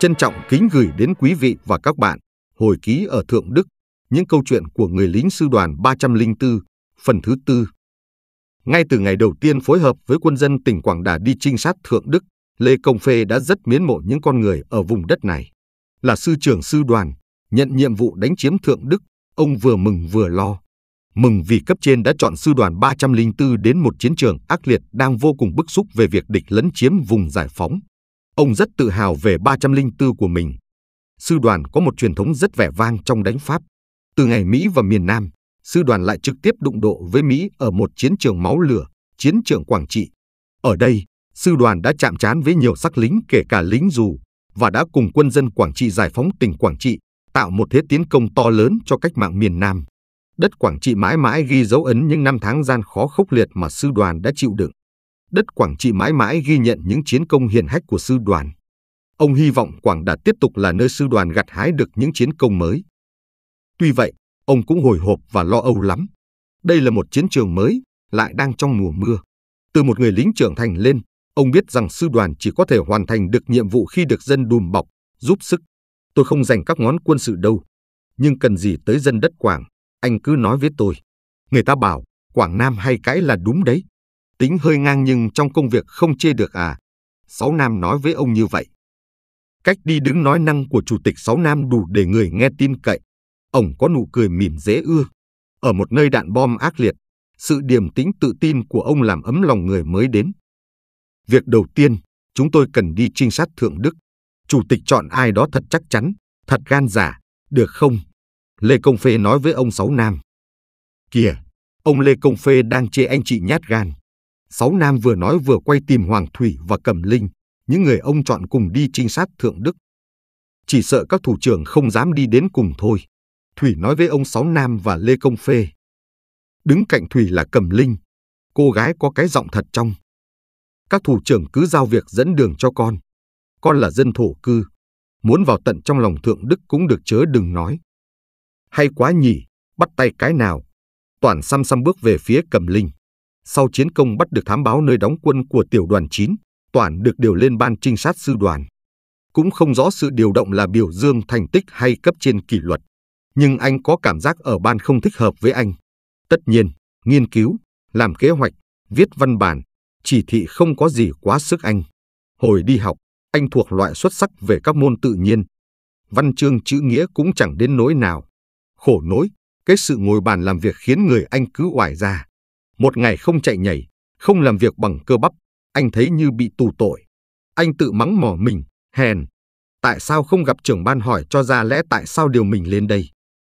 Trân trọng kính gửi đến quý vị và các bạn hồi ký ở Thượng Đức, những câu chuyện của người lính sư đoàn 304, phần thứ tư. Ngay từ ngày đầu tiên phối hợp với quân dân tỉnh Quảng Đà đi trinh sát Thượng Đức, Lê Công Phê đã rất miến mộ những con người ở vùng đất này. Là sư trưởng sư đoàn, nhận nhiệm vụ đánh chiếm Thượng Đức, ông vừa mừng vừa lo. Mừng vì cấp trên đã chọn sư đoàn 304 đến một chiến trường ác liệt đang vô cùng bức xúc về việc địch lấn chiếm vùng giải phóng Ông rất tự hào về 304 của mình. Sư đoàn có một truyền thống rất vẻ vang trong đánh Pháp. Từ ngày Mỹ và miền Nam, sư đoàn lại trực tiếp đụng độ với Mỹ ở một chiến trường máu lửa, chiến trường Quảng Trị. Ở đây, sư đoàn đã chạm trán với nhiều sắc lính kể cả lính dù và đã cùng quân dân Quảng Trị giải phóng tỉnh Quảng Trị, tạo một thế tiến công to lớn cho cách mạng miền Nam. Đất Quảng Trị mãi mãi ghi dấu ấn những năm tháng gian khó khốc liệt mà sư đoàn đã chịu đựng đất Quảng Trị mãi mãi ghi nhận những chiến công hiển hách của sư đoàn. Ông hy vọng Quảng Đà tiếp tục là nơi sư đoàn gặt hái được những chiến công mới. Tuy vậy, ông cũng hồi hộp và lo âu lắm. Đây là một chiến trường mới, lại đang trong mùa mưa. Từ một người lính trưởng thành lên, ông biết rằng sư đoàn chỉ có thể hoàn thành được nhiệm vụ khi được dân đùm bọc, giúp sức. Tôi không dành các ngón quân sự đâu. Nhưng cần gì tới dân đất Quảng, anh cứ nói với tôi. Người ta bảo, Quảng Nam hay cái là đúng đấy. Tính hơi ngang nhưng trong công việc không chê được à. Sáu Nam nói với ông như vậy. Cách đi đứng nói năng của Chủ tịch Sáu Nam đủ để người nghe tin cậy. Ông có nụ cười mỉm dễ ưa. Ở một nơi đạn bom ác liệt, sự điềm tĩnh tự tin của ông làm ấm lòng người mới đến. Việc đầu tiên, chúng tôi cần đi trinh sát Thượng Đức. Chủ tịch chọn ai đó thật chắc chắn, thật gan giả, dạ, được không? Lê Công Phê nói với ông Sáu Nam. Kìa, ông Lê Công Phê đang chê anh chị nhát gan. Sáu nam vừa nói vừa quay tìm Hoàng Thủy và Cẩm Linh, những người ông chọn cùng đi trinh sát Thượng Đức. Chỉ sợ các thủ trưởng không dám đi đến cùng thôi. Thủy nói với ông Sáu Nam và Lê Công Phê. Đứng cạnh Thủy là Cẩm Linh, cô gái có cái giọng thật trong. Các thủ trưởng cứ giao việc dẫn đường cho con. Con là dân thổ cư, muốn vào tận trong lòng Thượng Đức cũng được chớ đừng nói. Hay quá nhỉ, bắt tay cái nào. Toàn xăm xăm bước về phía Cẩm Linh. Sau chiến công bắt được thám báo nơi đóng quân của tiểu đoàn 9, Toản được điều lên ban trinh sát sư đoàn. Cũng không rõ sự điều động là biểu dương thành tích hay cấp trên kỷ luật, nhưng anh có cảm giác ở ban không thích hợp với anh. Tất nhiên, nghiên cứu, làm kế hoạch, viết văn bản, chỉ thị không có gì quá sức anh. Hồi đi học, anh thuộc loại xuất sắc về các môn tự nhiên. Văn chương chữ nghĩa cũng chẳng đến nỗi nào. Khổ nỗi, cái sự ngồi bàn làm việc khiến người anh cứ oải ra. Một ngày không chạy nhảy, không làm việc bằng cơ bắp, anh thấy như bị tù tội. Anh tự mắng mỏ mình, hèn. Tại sao không gặp trưởng ban hỏi cho ra lẽ tại sao điều mình lên đây?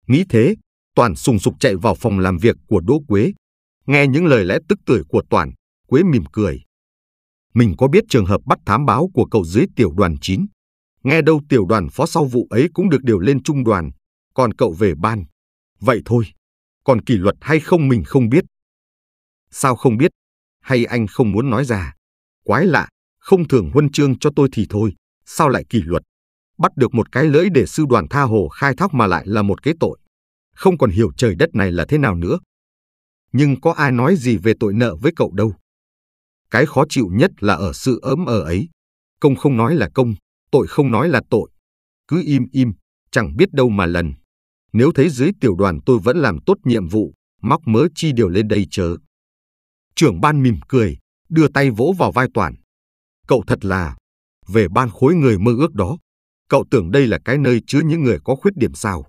Nghĩ thế, Toàn sùng sục chạy vào phòng làm việc của Đỗ Quế. Nghe những lời lẽ tức tưởi của Toàn, Quế mỉm cười. Mình có biết trường hợp bắt thám báo của cậu dưới tiểu đoàn 9. Nghe đâu tiểu đoàn phó sau vụ ấy cũng được điều lên trung đoàn, còn cậu về ban. Vậy thôi, còn kỷ luật hay không mình không biết. Sao không biết? Hay anh không muốn nói ra? Quái lạ, không thường huân chương cho tôi thì thôi, sao lại kỷ luật? Bắt được một cái lưỡi để sư đoàn tha hồ khai thác mà lại là một cái tội. Không còn hiểu trời đất này là thế nào nữa. Nhưng có ai nói gì về tội nợ với cậu đâu. Cái khó chịu nhất là ở sự ấm ở ấy. Công không nói là công, tội không nói là tội. Cứ im im, chẳng biết đâu mà lần. Nếu thấy dưới tiểu đoàn tôi vẫn làm tốt nhiệm vụ, móc mớ chi điều lên đây chớ. Trưởng ban mỉm cười, đưa tay vỗ vào vai Toàn. Cậu thật là, về ban khối người mơ ước đó, cậu tưởng đây là cái nơi chứa những người có khuyết điểm sao.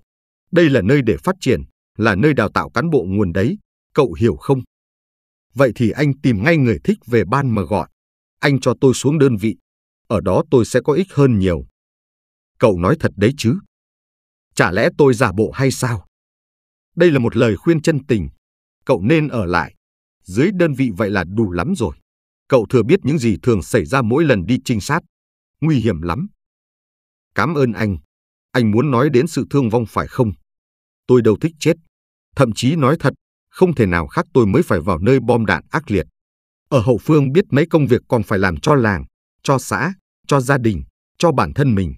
Đây là nơi để phát triển, là nơi đào tạo cán bộ nguồn đấy, cậu hiểu không? Vậy thì anh tìm ngay người thích về ban mà gọi. Anh cho tôi xuống đơn vị, ở đó tôi sẽ có ích hơn nhiều. Cậu nói thật đấy chứ? Chả lẽ tôi giả bộ hay sao? Đây là một lời khuyên chân tình. Cậu nên ở lại, dưới đơn vị vậy là đủ lắm rồi. Cậu thừa biết những gì thường xảy ra mỗi lần đi trinh sát. Nguy hiểm lắm. Cảm ơn anh. Anh muốn nói đến sự thương vong phải không? Tôi đâu thích chết. Thậm chí nói thật, không thể nào khác tôi mới phải vào nơi bom đạn ác liệt. Ở hậu phương biết mấy công việc còn phải làm cho làng, cho xã, cho gia đình, cho bản thân mình.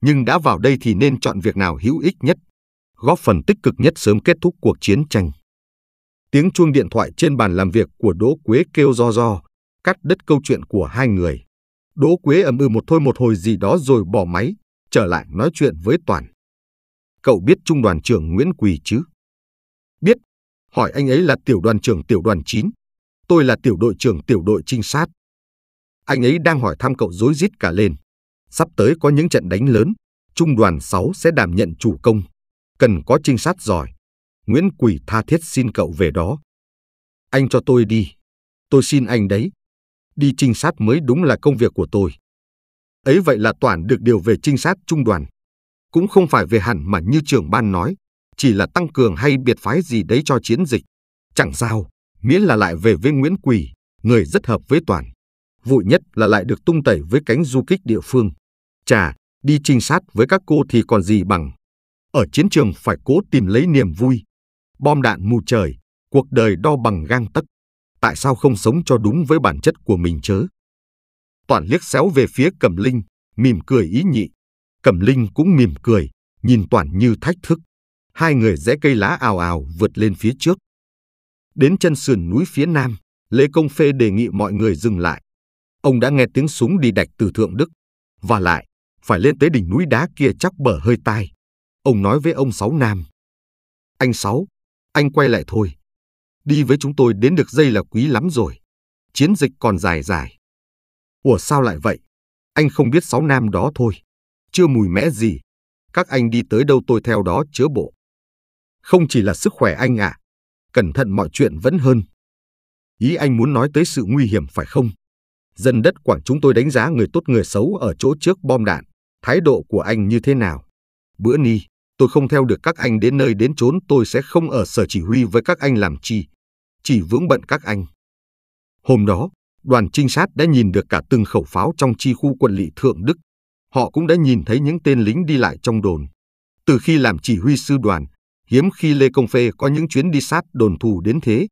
Nhưng đã vào đây thì nên chọn việc nào hữu ích nhất, góp phần tích cực nhất sớm kết thúc cuộc chiến tranh. Tiếng chuông điện thoại trên bàn làm việc của Đỗ Quế kêu do do, cắt đứt câu chuyện của hai người. Đỗ Quế ầm ừ một thôi một hồi gì đó rồi bỏ máy, trở lại nói chuyện với Toàn. Cậu biết trung đoàn trưởng Nguyễn Quỳ chứ? Biết, hỏi anh ấy là tiểu đoàn trưởng tiểu đoàn 9. Tôi là tiểu đội trưởng tiểu đội trinh sát. Anh ấy đang hỏi thăm cậu rối rít cả lên. Sắp tới có những trận đánh lớn, trung đoàn 6 sẽ đảm nhận chủ công. Cần có trinh sát giỏi, Nguyễn Quỳ tha thiết xin cậu về đó. Anh cho tôi đi. Tôi xin anh đấy. Đi trinh sát mới đúng là công việc của tôi. Ấy vậy là Toản được điều về trinh sát trung đoàn. Cũng không phải về hẳn mà như trưởng ban nói, chỉ là tăng cường hay biệt phái gì đấy cho chiến dịch. Chẳng sao, miễn là lại về với Nguyễn Quỳ, người rất hợp với Toàn. Vội nhất là lại được tung tẩy với cánh du kích địa phương. Chà, đi trinh sát với các cô thì còn gì bằng. Ở chiến trường phải cố tìm lấy niềm vui, bom đạn mù trời, cuộc đời đo bằng gang tấc. Tại sao không sống cho đúng với bản chất của mình chớ? Toàn liếc xéo về phía Cẩm Linh, mỉm cười ý nhị. Cẩm Linh cũng mỉm cười, nhìn Toàn như thách thức. Hai người rẽ cây lá ào ào vượt lên phía trước. Đến chân sườn núi phía nam, Lê Công Phê đề nghị mọi người dừng lại. Ông đã nghe tiếng súng đi đạch từ Thượng Đức. Và lại, phải lên tới đỉnh núi đá kia chắc bờ hơi tai. Ông nói với ông Sáu Nam. Anh Sáu, anh quay lại thôi. Đi với chúng tôi đến được dây là quý lắm rồi. Chiến dịch còn dài dài. Ủa sao lại vậy? Anh không biết sáu nam đó thôi. Chưa mùi mẽ gì. Các anh đi tới đâu tôi theo đó chớ bộ. Không chỉ là sức khỏe anh ạ. À. Cẩn thận mọi chuyện vẫn hơn. Ý anh muốn nói tới sự nguy hiểm phải không? Dân đất Quảng chúng tôi đánh giá người tốt người xấu ở chỗ trước bom đạn. Thái độ của anh như thế nào? Bữa ni, Tôi không theo được các anh đến nơi đến chốn tôi sẽ không ở sở chỉ huy với các anh làm chi. Chỉ vướng bận các anh. Hôm đó, đoàn trinh sát đã nhìn được cả từng khẩu pháo trong chi khu quân lỵ Thượng Đức. Họ cũng đã nhìn thấy những tên lính đi lại trong đồn. Từ khi làm chỉ huy sư đoàn, hiếm khi Lê Công Phê có những chuyến đi sát đồn thù đến thế.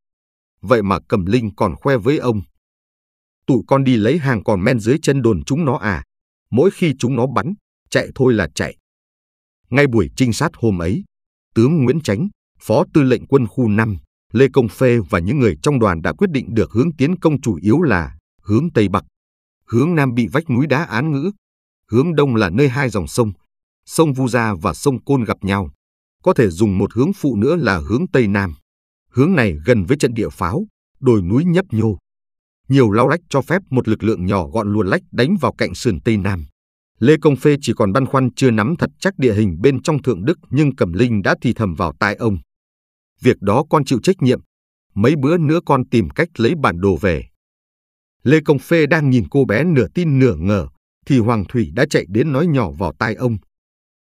Vậy mà Cẩm Linh còn khoe với ông. Tụi con đi lấy hàng còn men dưới chân đồn chúng nó à. Mỗi khi chúng nó bắn, chạy thôi là chạy. Ngay buổi trinh sát hôm ấy, tướng Nguyễn Chánh, phó tư lệnh quân khu 5, Lê Công Phê và những người trong đoàn đã quyết định được hướng tiến công chủ yếu là hướng Tây Bắc. Hướng Nam bị vách núi đá án ngữ, hướng Đông là nơi hai dòng sông, sông Vu Gia và sông Côn gặp nhau. Có thể dùng một hướng phụ nữa là hướng Tây Nam. Hướng này gần với trận địa pháo, đồi núi nhấp nhô. Nhiều lao lách cho phép một lực lượng nhỏ gọn lùa lách đánh vào cạnh sườn Tây Nam. Lê Công Phê chỉ còn băn khoăn chưa nắm thật chắc địa hình bên trong Thượng Đức nhưng Cẩm Linh đã thì thầm vào tai ông. Việc đó con chịu trách nhiệm, mấy bữa nữa con tìm cách lấy bản đồ về. Lê Công Phê đang nhìn cô bé nửa tin nửa ngờ, thì Hoàng Thủy đã chạy đến nói nhỏ vào tai ông.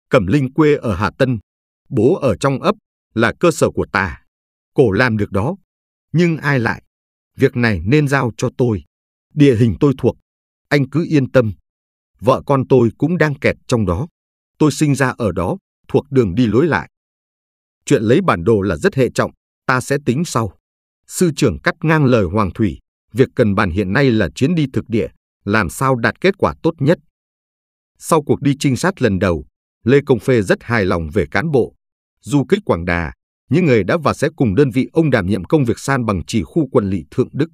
Cẩm Linh quê ở Hà Tân, bố ở trong ấp, là cơ sở của ta. Cổ làm được đó, nhưng ai lại? Việc này nên giao cho tôi. Địa hình tôi thuộc, anh cứ yên tâm vợ con tôi cũng đang kẹt trong đó. Tôi sinh ra ở đó, thuộc đường đi lối lại. Chuyện lấy bản đồ là rất hệ trọng, ta sẽ tính sau. Sư trưởng cắt ngang lời Hoàng Thủy, việc cần bàn hiện nay là chuyến đi thực địa, làm sao đạt kết quả tốt nhất. Sau cuộc đi trinh sát lần đầu, Lê Công Phê rất hài lòng về cán bộ. Du kích Quảng Đà, những người đã và sẽ cùng đơn vị ông đảm nhiệm công việc san bằng chỉ khu quân lỵ Thượng Đức.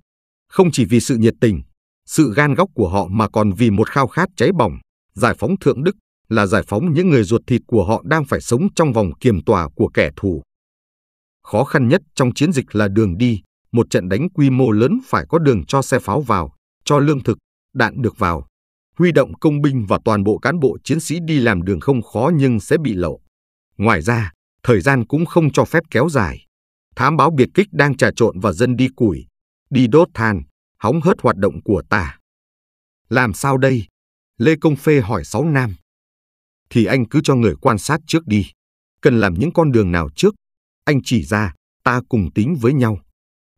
Không chỉ vì sự nhiệt tình, sự gan góc của họ mà còn vì một khao khát cháy bỏng, giải phóng thượng đức là giải phóng những người ruột thịt của họ đang phải sống trong vòng kiềm tòa của kẻ thù. Khó khăn nhất trong chiến dịch là đường đi, một trận đánh quy mô lớn phải có đường cho xe pháo vào, cho lương thực, đạn được vào. Huy động công binh và toàn bộ cán bộ chiến sĩ đi làm đường không khó nhưng sẽ bị lộ. Ngoài ra, thời gian cũng không cho phép kéo dài. Thám báo biệt kích đang trà trộn và dân đi củi, đi đốt than, hóng hớt hoạt động của tả. Làm sao đây? Lê Công Phê hỏi sáu nam. Thì anh cứ cho người quan sát trước đi. Cần làm những con đường nào trước? Anh chỉ ra, ta cùng tính với nhau.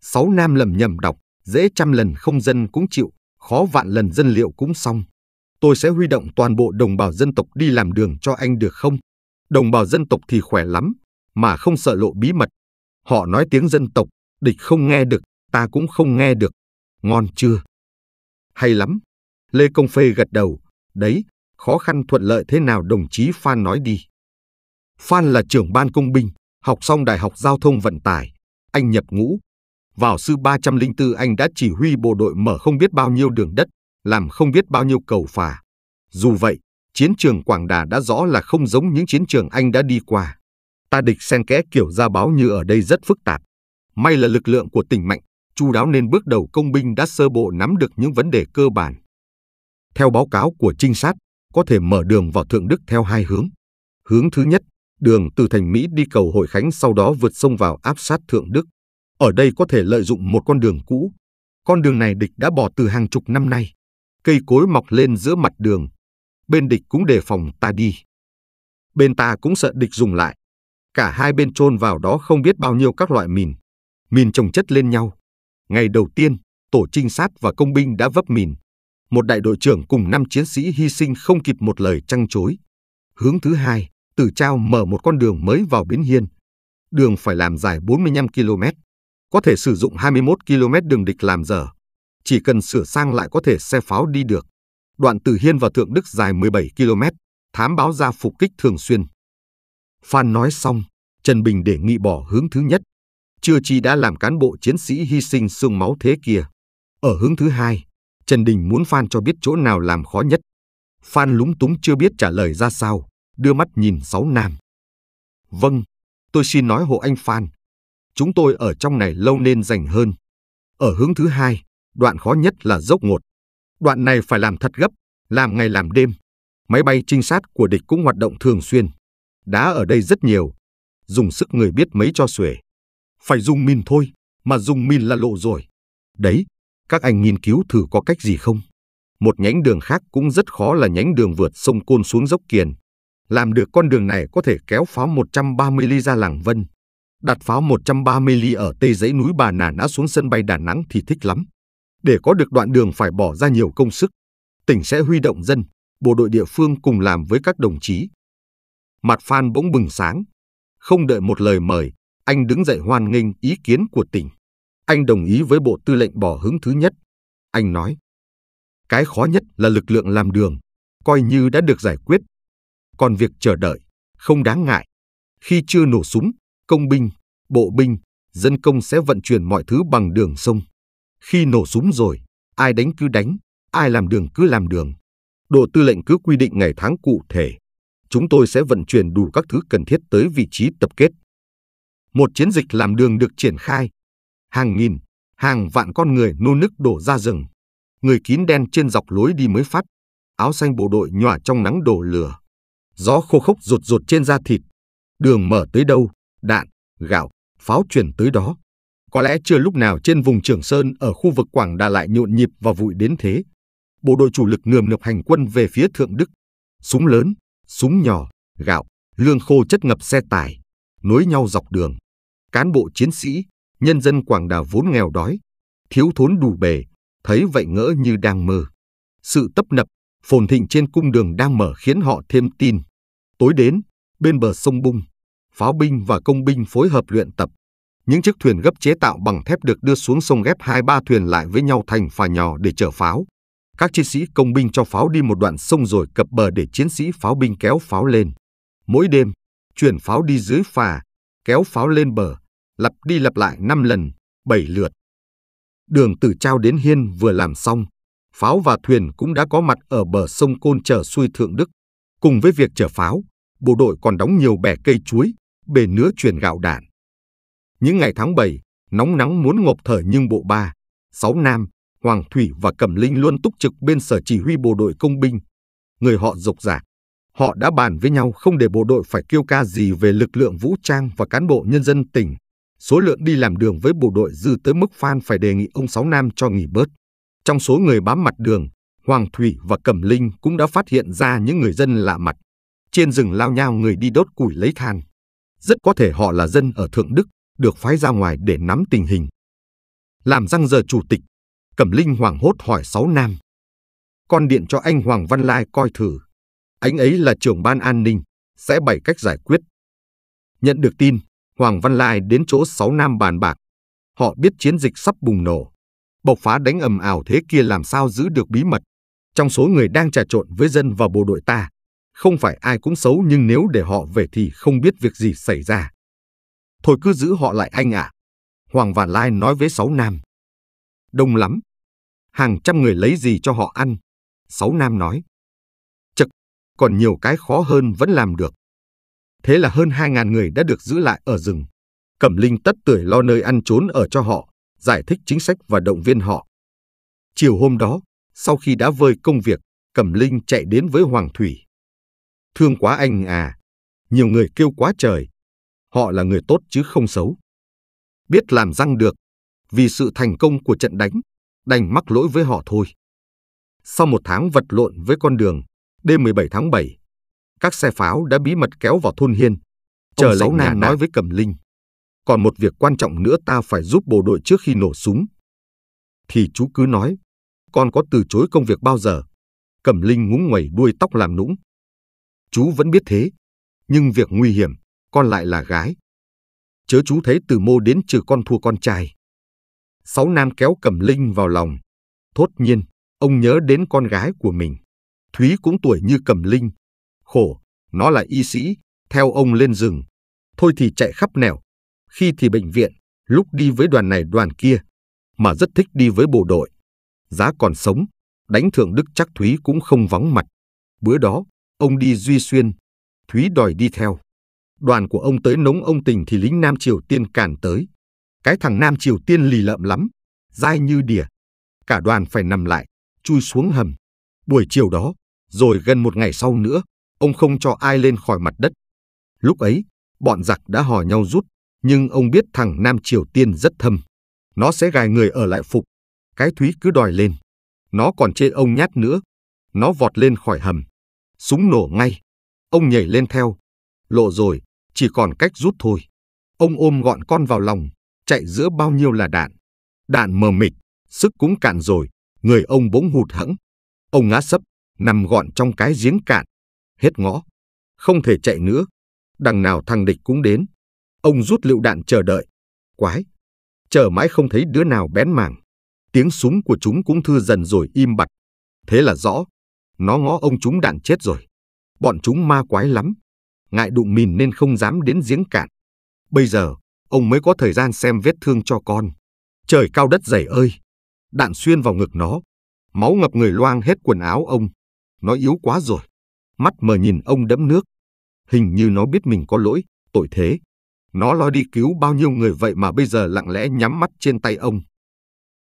Sáu nam lầm nhầm đọc, dễ trăm lần không dân cũng chịu, khó vạn lần dân liệu cũng xong. Tôi sẽ huy động toàn bộ đồng bào dân tộc đi làm đường cho anh được không? Đồng bào dân tộc thì khỏe lắm, mà không sợ lộ bí mật. Họ nói tiếng dân tộc, địch không nghe được, ta cũng không nghe được. Ngon chưa? Hay lắm. Lê Công Phê gật đầu. Đấy, khó khăn thuận lợi thế nào đồng chí Phan nói đi. Phan là trưởng ban công binh, học xong Đại học Giao thông Vận tải. Anh nhập ngũ. Vào sư 304 anh đã chỉ huy bộ đội mở không biết bao nhiêu đường đất, làm không biết bao nhiêu cầu phà. Dù vậy, chiến trường Quảng Đà đã rõ là không giống những chiến trường anh đã đi qua. Ta địch xen kẽ kiểu ra báo như ở đây rất phức tạp. May là lực lượng của tỉnh mạnh, chu đáo nên bước đầu công binh đã sơ bộ nắm được những vấn đề cơ bản. Theo báo cáo của trinh sát, có thể mở đường vào Thượng Đức theo hai hướng. Hướng thứ nhất, đường từ thành Mỹ đi cầu Hội Khánh sau đó vượt sông vào áp sát Thượng Đức. Ở đây có thể lợi dụng một con đường cũ. Con đường này địch đã bỏ từ hàng chục năm nay. Cây cối mọc lên giữa mặt đường. Bên địch cũng đề phòng ta đi. Bên ta cũng sợ địch dùng lại. Cả hai bên trôn vào đó không biết bao nhiêu các loại mìn. Mìn trồng chất lên nhau. Ngày đầu tiên, tổ trinh sát và công binh đã vấp mìn. Một đại đội trưởng cùng năm chiến sĩ hy sinh không kịp một lời trăng chối. Hướng thứ hai, Tử Trao mở một con đường mới vào Bến Hiên. Đường phải làm dài 45 km, có thể sử dụng 21 km đường địch làm dở. Chỉ cần sửa sang lại có thể xe pháo đi được. Đoạn từ Hiên và Thượng Đức dài 17 km, thám báo ra phục kích thường xuyên. Phan nói xong, Trần Bình đề nghị bỏ hướng thứ nhất, chưa chi đã làm cán bộ chiến sĩ hy sinh xương máu thế kia. Ở hướng thứ hai, Trần Đình muốn Phan cho biết chỗ nào làm khó nhất. Phan lúng túng chưa biết trả lời ra sao, đưa mắt nhìn sáu nam. Vâng, tôi xin nói hộ anh Phan. Chúng tôi ở trong này lâu nên dành hơn. Ở hướng thứ hai, đoạn khó nhất là dốc ngột. Đoạn này phải làm thật gấp, làm ngày làm đêm. Máy bay trinh sát của địch cũng hoạt động thường xuyên. Đá ở đây rất nhiều. Dùng sức người biết mấy cho xuể phải dùng mìn thôi, mà dùng mìn là lộ rồi. Đấy, các anh nghiên cứu thử có cách gì không? Một nhánh đường khác cũng rất khó là nhánh đường vượt sông Côn xuống dốc Kiền. Làm được con đường này có thể kéo pháo 130 ly ra làng Vân. Đặt pháo 130 ly ở tây dãy núi Bà Nà Nã xuống sân bay Đà Nẵng thì thích lắm. Để có được đoạn đường phải bỏ ra nhiều công sức. Tỉnh sẽ huy động dân, bộ đội địa phương cùng làm với các đồng chí. Mặt Phan bỗng bừng sáng. Không đợi một lời mời, anh đứng dậy hoan nghênh ý kiến của tỉnh. Anh đồng ý với bộ tư lệnh bỏ hướng thứ nhất. Anh nói, cái khó nhất là lực lượng làm đường, coi như đã được giải quyết. Còn việc chờ đợi, không đáng ngại. Khi chưa nổ súng, công binh, bộ binh, dân công sẽ vận chuyển mọi thứ bằng đường sông. Khi nổ súng rồi, ai đánh cứ đánh, ai làm đường cứ làm đường. Bộ tư lệnh cứ quy định ngày tháng cụ thể. Chúng tôi sẽ vận chuyển đủ các thứ cần thiết tới vị trí tập kết một chiến dịch làm đường được triển khai. Hàng nghìn, hàng vạn con người nô nức đổ ra rừng. Người kín đen trên dọc lối đi mới phát, áo xanh bộ đội nhòa trong nắng đổ lửa. Gió khô khốc rụt rụt trên da thịt. Đường mở tới đâu, đạn, gạo, pháo chuyển tới đó. Có lẽ chưa lúc nào trên vùng Trường Sơn ở khu vực Quảng Đà lại nhộn nhịp và vụi đến thế. Bộ đội chủ lực nườm nượp hành quân về phía Thượng Đức. Súng lớn, súng nhỏ, gạo, lương khô chất ngập xe tải nối nhau dọc đường. Cán bộ chiến sĩ, nhân dân Quảng Đà vốn nghèo đói, thiếu thốn đủ bề, thấy vậy ngỡ như đang mơ. Sự tấp nập, phồn thịnh trên cung đường đang mở khiến họ thêm tin. Tối đến, bên bờ sông Bung, pháo binh và công binh phối hợp luyện tập. Những chiếc thuyền gấp chế tạo bằng thép được đưa xuống sông ghép hai ba thuyền lại với nhau thành phà nhỏ để chở pháo. Các chiến sĩ công binh cho pháo đi một đoạn sông rồi cập bờ để chiến sĩ pháo binh kéo pháo lên. Mỗi đêm, chuyển pháo đi dưới phà, kéo pháo lên bờ, lặp đi lặp lại 5 lần, 7 lượt. Đường từ trao đến hiên vừa làm xong, pháo và thuyền cũng đã có mặt ở bờ sông Côn chờ xuôi Thượng Đức. Cùng với việc chở pháo, bộ đội còn đóng nhiều bè cây chuối, bề nứa truyền gạo đạn. Những ngày tháng 7, nóng nắng muốn ngộp thở nhưng bộ ba, sáu nam, Hoàng Thủy và Cẩm Linh luôn túc trực bên sở chỉ huy bộ đội công binh. Người họ dục rạc, Họ đã bàn với nhau không để bộ đội phải kêu ca gì về lực lượng vũ trang và cán bộ nhân dân tỉnh. Số lượng đi làm đường với bộ đội dư tới mức Phan phải đề nghị ông Sáu Nam cho nghỉ bớt. Trong số người bám mặt đường, Hoàng Thủy và Cẩm Linh cũng đã phát hiện ra những người dân lạ mặt. Trên rừng lao nhau người đi đốt củi lấy than. Rất có thể họ là dân ở Thượng Đức, được phái ra ngoài để nắm tình hình. Làm răng giờ chủ tịch, Cẩm Linh hoảng hốt hỏi Sáu Nam. Con điện cho anh Hoàng Văn Lai coi thử anh ấy là trưởng ban an ninh, sẽ bày cách giải quyết. Nhận được tin, Hoàng Văn Lai đến chỗ sáu nam bàn bạc. Họ biết chiến dịch sắp bùng nổ. Bộc phá đánh ầm ảo thế kia làm sao giữ được bí mật. Trong số người đang trà trộn với dân và bộ đội ta, không phải ai cũng xấu nhưng nếu để họ về thì không biết việc gì xảy ra. Thôi cứ giữ họ lại anh ạ. À. Hoàng Văn Lai nói với sáu nam. Đông lắm. Hàng trăm người lấy gì cho họ ăn? Sáu nam nói còn nhiều cái khó hơn vẫn làm được. Thế là hơn 2.000 người đã được giữ lại ở rừng. Cẩm Linh tất tuổi lo nơi ăn trốn ở cho họ, giải thích chính sách và động viên họ. Chiều hôm đó, sau khi đã vơi công việc, Cẩm Linh chạy đến với Hoàng Thủy. Thương quá anh à, nhiều người kêu quá trời. Họ là người tốt chứ không xấu. Biết làm răng được, vì sự thành công của trận đánh, đành mắc lỗi với họ thôi. Sau một tháng vật lộn với con đường, đêm 17 tháng 7, các xe pháo đã bí mật kéo vào thôn Hiên, chờ lệnh Nam nói với Cẩm Linh. Còn một việc quan trọng nữa ta phải giúp bộ đội trước khi nổ súng. Thì chú cứ nói, con có từ chối công việc bao giờ? Cẩm Linh ngúng nguẩy đuôi tóc làm nũng. Chú vẫn biết thế, nhưng việc nguy hiểm, con lại là gái. Chớ chú thấy từ mô đến trừ con thua con trai. Sáu nam kéo Cẩm Linh vào lòng. Thốt nhiên, ông nhớ đến con gái của mình. Thúy cũng tuổi như cầm linh. Khổ, nó là y sĩ, theo ông lên rừng. Thôi thì chạy khắp nẻo, khi thì bệnh viện, lúc đi với đoàn này đoàn kia, mà rất thích đi với bộ đội. Giá còn sống, đánh thượng đức chắc Thúy cũng không vắng mặt. Bữa đó, ông đi Duy Xuyên, Thúy đòi đi theo. Đoàn của ông tới nống ông tình thì lính Nam Triều Tiên cản tới. Cái thằng Nam Triều Tiên lì lợm lắm, dai như đỉa. Cả đoàn phải nằm lại, chui xuống hầm. Buổi chiều đó, rồi gần một ngày sau nữa, ông không cho ai lên khỏi mặt đất. Lúc ấy, bọn giặc đã hò nhau rút, nhưng ông biết thằng Nam Triều Tiên rất thâm. Nó sẽ gài người ở lại phục. Cái Thúy cứ đòi lên. Nó còn chê ông nhát nữa. Nó vọt lên khỏi hầm. Súng nổ ngay. Ông nhảy lên theo. Lộ rồi, chỉ còn cách rút thôi. Ông ôm gọn con vào lòng, chạy giữa bao nhiêu là đạn. Đạn mờ mịt, sức cũng cạn rồi, người ông bỗng hụt hẫng. Ông ngã sấp, nằm gọn trong cái giếng cạn, hết ngõ, không thể chạy nữa, đằng nào thằng địch cũng đến. Ông rút lựu đạn chờ đợi, quái, chờ mãi không thấy đứa nào bén màng Tiếng súng của chúng cũng thưa dần rồi im bặt. Thế là rõ, nó ngó ông chúng đạn chết rồi. Bọn chúng ma quái lắm, ngại đụng mìn nên không dám đến giếng cạn. Bây giờ, ông mới có thời gian xem vết thương cho con. Trời cao đất dày ơi! Đạn xuyên vào ngực nó, Máu ngập người loang hết quần áo ông. Nó yếu quá rồi. Mắt mờ nhìn ông đẫm nước. Hình như nó biết mình có lỗi, tội thế. Nó lo đi cứu bao nhiêu người vậy mà bây giờ lặng lẽ nhắm mắt trên tay ông.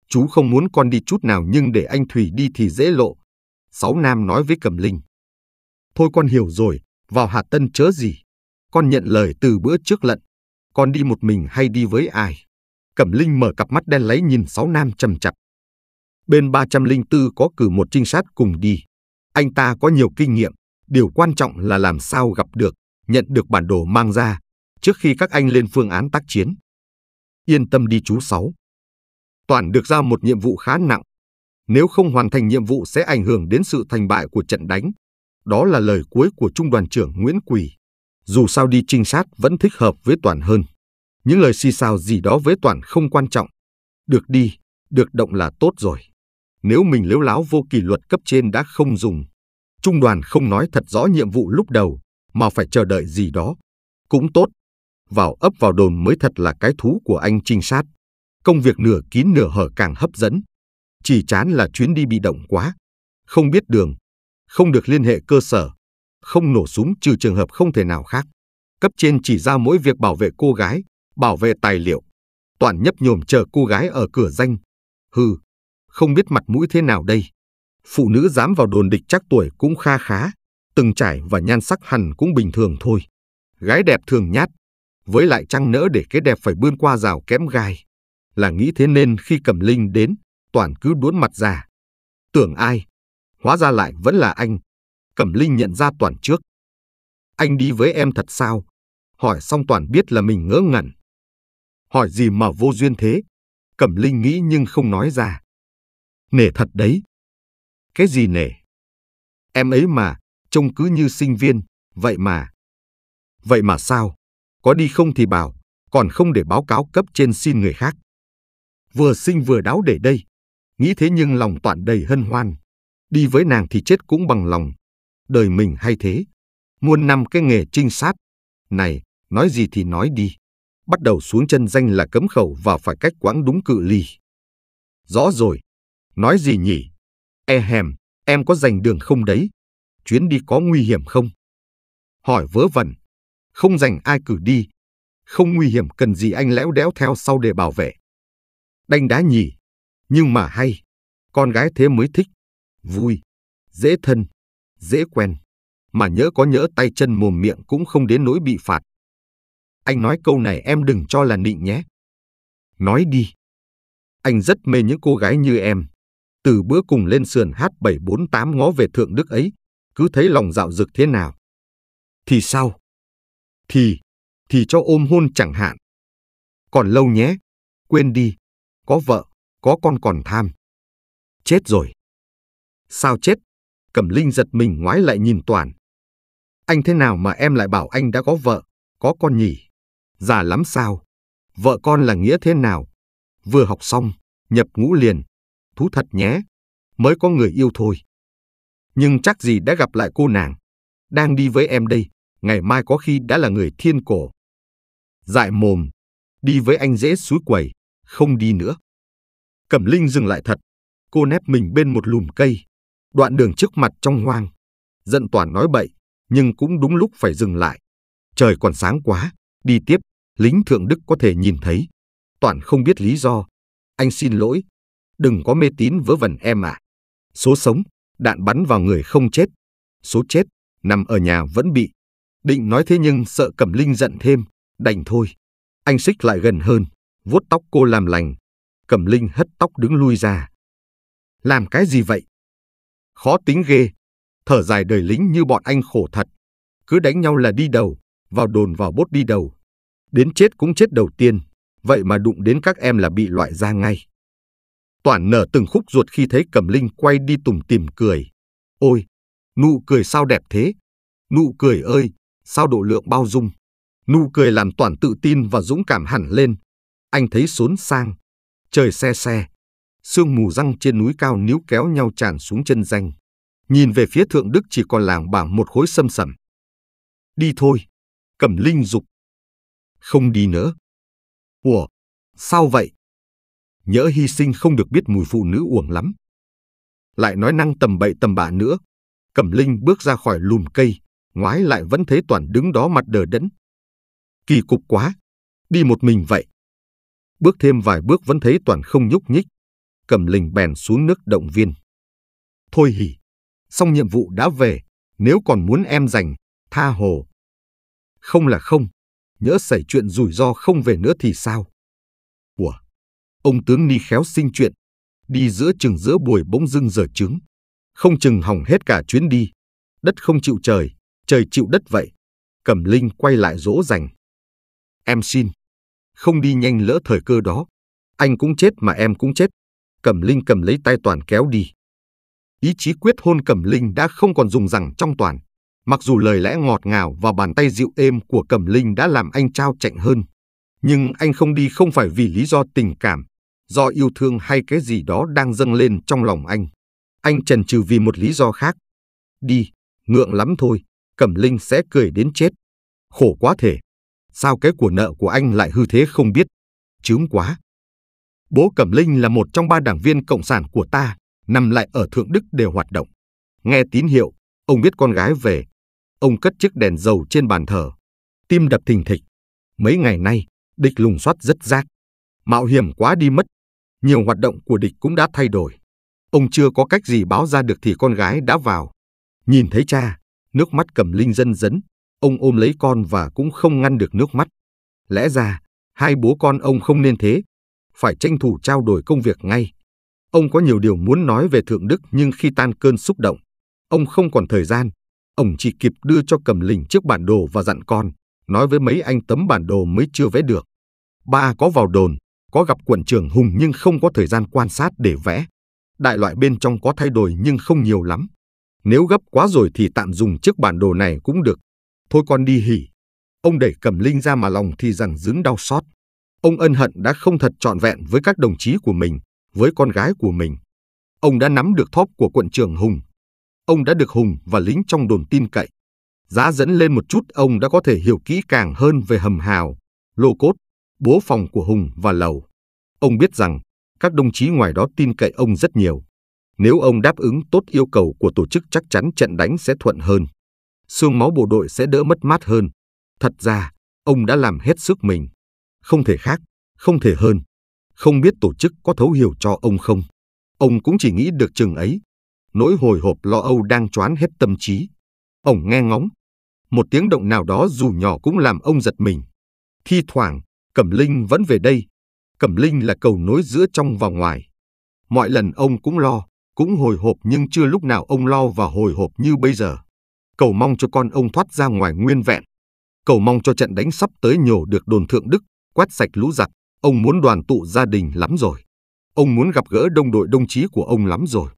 Chú không muốn con đi chút nào nhưng để anh Thủy đi thì dễ lộ. Sáu Nam nói với Cẩm Linh. Thôi con hiểu rồi, vào Hà Tân chớ gì. Con nhận lời từ bữa trước lận. Con đi một mình hay đi với ai? Cẩm Linh mở cặp mắt đen lấy nhìn Sáu Nam trầm chặt. Bên 304 có cử một trinh sát cùng đi. Anh ta có nhiều kinh nghiệm, điều quan trọng là làm sao gặp được, nhận được bản đồ mang ra, trước khi các anh lên phương án tác chiến. Yên tâm đi chú Sáu. Toàn được giao một nhiệm vụ khá nặng. Nếu không hoàn thành nhiệm vụ sẽ ảnh hưởng đến sự thành bại của trận đánh. Đó là lời cuối của Trung đoàn trưởng Nguyễn Quỳ. Dù sao đi trinh sát vẫn thích hợp với Toàn hơn. Những lời xì xào gì đó với Toàn không quan trọng. Được đi, được động là tốt rồi nếu mình liếu láo vô kỷ luật cấp trên đã không dùng. Trung đoàn không nói thật rõ nhiệm vụ lúc đầu, mà phải chờ đợi gì đó. Cũng tốt, vào ấp vào đồn mới thật là cái thú của anh trinh sát. Công việc nửa kín nửa hở càng hấp dẫn. Chỉ chán là chuyến đi bị động quá, không biết đường, không được liên hệ cơ sở, không nổ súng trừ trường hợp không thể nào khác. Cấp trên chỉ ra mỗi việc bảo vệ cô gái, bảo vệ tài liệu. Toàn nhấp nhồm chờ cô gái ở cửa danh. Hừ, không biết mặt mũi thế nào đây. Phụ nữ dám vào đồn địch chắc tuổi cũng kha khá, từng trải và nhan sắc hẳn cũng bình thường thôi. Gái đẹp thường nhát, với lại trăng nỡ để cái đẹp phải bươn qua rào kém gai. Là nghĩ thế nên khi Cẩm Linh đến, toàn cứ đuốn mặt ra. Tưởng ai? Hóa ra lại vẫn là anh. Cẩm Linh nhận ra toàn trước. Anh đi với em thật sao? Hỏi xong toàn biết là mình ngỡ ngẩn. Hỏi gì mà vô duyên thế? Cẩm Linh nghĩ nhưng không nói ra nể thật đấy. Cái gì nể? Em ấy mà, trông cứ như sinh viên, vậy mà. Vậy mà sao? Có đi không thì bảo, còn không để báo cáo cấp trên xin người khác. Vừa sinh vừa đáo để đây. Nghĩ thế nhưng lòng toàn đầy hân hoan. Đi với nàng thì chết cũng bằng lòng. Đời mình hay thế. Muôn năm cái nghề trinh sát. Này, nói gì thì nói đi. Bắt đầu xuống chân danh là cấm khẩu và phải cách quãng đúng cự ly. Rõ rồi, Nói gì nhỉ? E hèm, em có giành đường không đấy? Chuyến đi có nguy hiểm không? Hỏi vớ vẩn. Không giành ai cử đi. Không nguy hiểm cần gì anh lẽo đẽo theo sau để bảo vệ. Đanh đá nhỉ. Nhưng mà hay. Con gái thế mới thích. Vui. Dễ thân. Dễ quen. Mà nhỡ có nhỡ tay chân mồm miệng cũng không đến nỗi bị phạt. Anh nói câu này em đừng cho là nịnh nhé. Nói đi. Anh rất mê những cô gái như em từ bữa cùng lên sườn H748 ngó về Thượng Đức ấy, cứ thấy lòng dạo dực thế nào. Thì sao? Thì, thì cho ôm hôn chẳng hạn. Còn lâu nhé, quên đi, có vợ, có con còn tham. Chết rồi. Sao chết? Cẩm Linh giật mình ngoái lại nhìn Toàn. Anh thế nào mà em lại bảo anh đã có vợ, có con nhỉ? Già lắm sao? Vợ con là nghĩa thế nào? Vừa học xong, nhập ngũ liền, thú thật nhé, mới có người yêu thôi. Nhưng chắc gì đã gặp lại cô nàng, đang đi với em đây, ngày mai có khi đã là người thiên cổ. Dại mồm, đi với anh dễ suối quẩy, không đi nữa. Cẩm Linh dừng lại thật, cô nép mình bên một lùm cây, đoạn đường trước mặt trong hoang. Giận toàn nói bậy, nhưng cũng đúng lúc phải dừng lại. Trời còn sáng quá, đi tiếp, lính thượng đức có thể nhìn thấy. Toàn không biết lý do. Anh xin lỗi, đừng có mê tín vớ vẩn em ạ. À. Số sống, đạn bắn vào người không chết. Số chết, nằm ở nhà vẫn bị. Định nói thế nhưng sợ Cẩm Linh giận thêm, đành thôi. Anh xích lại gần hơn, vuốt tóc cô làm lành. Cẩm Linh hất tóc đứng lui ra. Làm cái gì vậy? Khó tính ghê. Thở dài đời lính như bọn anh khổ thật. Cứ đánh nhau là đi đầu, vào đồn vào bốt đi đầu. Đến chết cũng chết đầu tiên, vậy mà đụng đến các em là bị loại ra ngay. Toản nở từng khúc ruột khi thấy Cẩm Linh quay đi tủm tìm cười. Ôi, nụ cười sao đẹp thế? Nụ cười ơi, sao độ lượng bao dung? Nụ cười làm Toản tự tin và dũng cảm hẳn lên. Anh thấy xốn sang, trời xe xe. Sương mù răng trên núi cao níu kéo nhau tràn xuống chân danh. Nhìn về phía thượng đức chỉ còn làng bảng một khối xâm sẩm. Đi thôi, Cẩm Linh dục. Không đi nữa. Ủa, sao vậy? nhỡ hy sinh không được biết mùi phụ nữ uổng lắm. Lại nói năng tầm bậy tầm bạ nữa, Cẩm Linh bước ra khỏi lùm cây, ngoái lại vẫn thấy Toàn đứng đó mặt đờ đẫn. Kỳ cục quá, đi một mình vậy. Bước thêm vài bước vẫn thấy Toàn không nhúc nhích, Cẩm Linh bèn xuống nước động viên. Thôi hỉ, xong nhiệm vụ đã về, nếu còn muốn em giành, tha hồ. Không là không, nhỡ xảy chuyện rủi ro không về nữa thì sao? Ủa, Ông tướng Ni khéo sinh chuyện, đi giữa chừng giữa buổi bỗng dưng giờ trứng. Không chừng hỏng hết cả chuyến đi. Đất không chịu trời, trời chịu đất vậy. Cẩm Linh quay lại dỗ dành. Em xin, không đi nhanh lỡ thời cơ đó. Anh cũng chết mà em cũng chết. Cẩm Linh cầm lấy tay Toàn kéo đi. Ý chí quyết hôn Cẩm Linh đã không còn dùng rằng trong Toàn. Mặc dù lời lẽ ngọt ngào và bàn tay dịu êm của Cẩm Linh đã làm anh trao chạnh hơn. Nhưng anh không đi không phải vì lý do tình cảm, do yêu thương hay cái gì đó đang dâng lên trong lòng anh. Anh trần trừ vì một lý do khác. Đi, ngượng lắm thôi, Cẩm Linh sẽ cười đến chết. Khổ quá thể, sao cái của nợ của anh lại hư thế không biết. Chướng quá. Bố Cẩm Linh là một trong ba đảng viên cộng sản của ta, nằm lại ở Thượng Đức để hoạt động. Nghe tín hiệu, ông biết con gái về. Ông cất chiếc đèn dầu trên bàn thờ. Tim đập thình thịch. Mấy ngày nay, địch lùng soát rất rác. Mạo hiểm quá đi mất nhiều hoạt động của địch cũng đã thay đổi. Ông chưa có cách gì báo ra được thì con gái đã vào. Nhìn thấy cha, nước mắt cầm linh dân dấn, ông ôm lấy con và cũng không ngăn được nước mắt. Lẽ ra, hai bố con ông không nên thế, phải tranh thủ trao đổi công việc ngay. Ông có nhiều điều muốn nói về Thượng Đức nhưng khi tan cơn xúc động, ông không còn thời gian. Ông chỉ kịp đưa cho cầm lình chiếc bản đồ và dặn con, nói với mấy anh tấm bản đồ mới chưa vẽ được. Ba có vào đồn, có gặp quận trưởng Hùng nhưng không có thời gian quan sát để vẽ. Đại loại bên trong có thay đổi nhưng không nhiều lắm. Nếu gấp quá rồi thì tạm dùng chiếc bản đồ này cũng được. Thôi con đi hỉ. Ông đẩy cầm Linh ra mà lòng thì rằng dứng đau xót. Ông ân hận đã không thật trọn vẹn với các đồng chí của mình, với con gái của mình. Ông đã nắm được thóp của quận trưởng Hùng. Ông đã được Hùng và lính trong đồn tin cậy. Giá dẫn lên một chút ông đã có thể hiểu kỹ càng hơn về hầm hào, lô cốt, bố phòng của Hùng và Lầu. Ông biết rằng các đồng chí ngoài đó tin cậy ông rất nhiều. Nếu ông đáp ứng tốt yêu cầu của tổ chức chắc chắn trận đánh sẽ thuận hơn. Xương máu bộ đội sẽ đỡ mất mát hơn. Thật ra, ông đã làm hết sức mình. Không thể khác, không thể hơn. Không biết tổ chức có thấu hiểu cho ông không. Ông cũng chỉ nghĩ được chừng ấy. Nỗi hồi hộp lo âu đang choán hết tâm trí. Ông nghe ngóng. Một tiếng động nào đó dù nhỏ cũng làm ông giật mình. Thi thoảng, Cẩm Linh vẫn về đây. Cẩm Linh là cầu nối giữa trong và ngoài. Mọi lần ông cũng lo, cũng hồi hộp nhưng chưa lúc nào ông lo và hồi hộp như bây giờ. Cầu mong cho con ông thoát ra ngoài nguyên vẹn. Cầu mong cho trận đánh sắp tới nhổ được đồn thượng đức, quét sạch lũ giặc. Ông muốn đoàn tụ gia đình lắm rồi. Ông muốn gặp gỡ đông đội đồng chí của ông lắm rồi.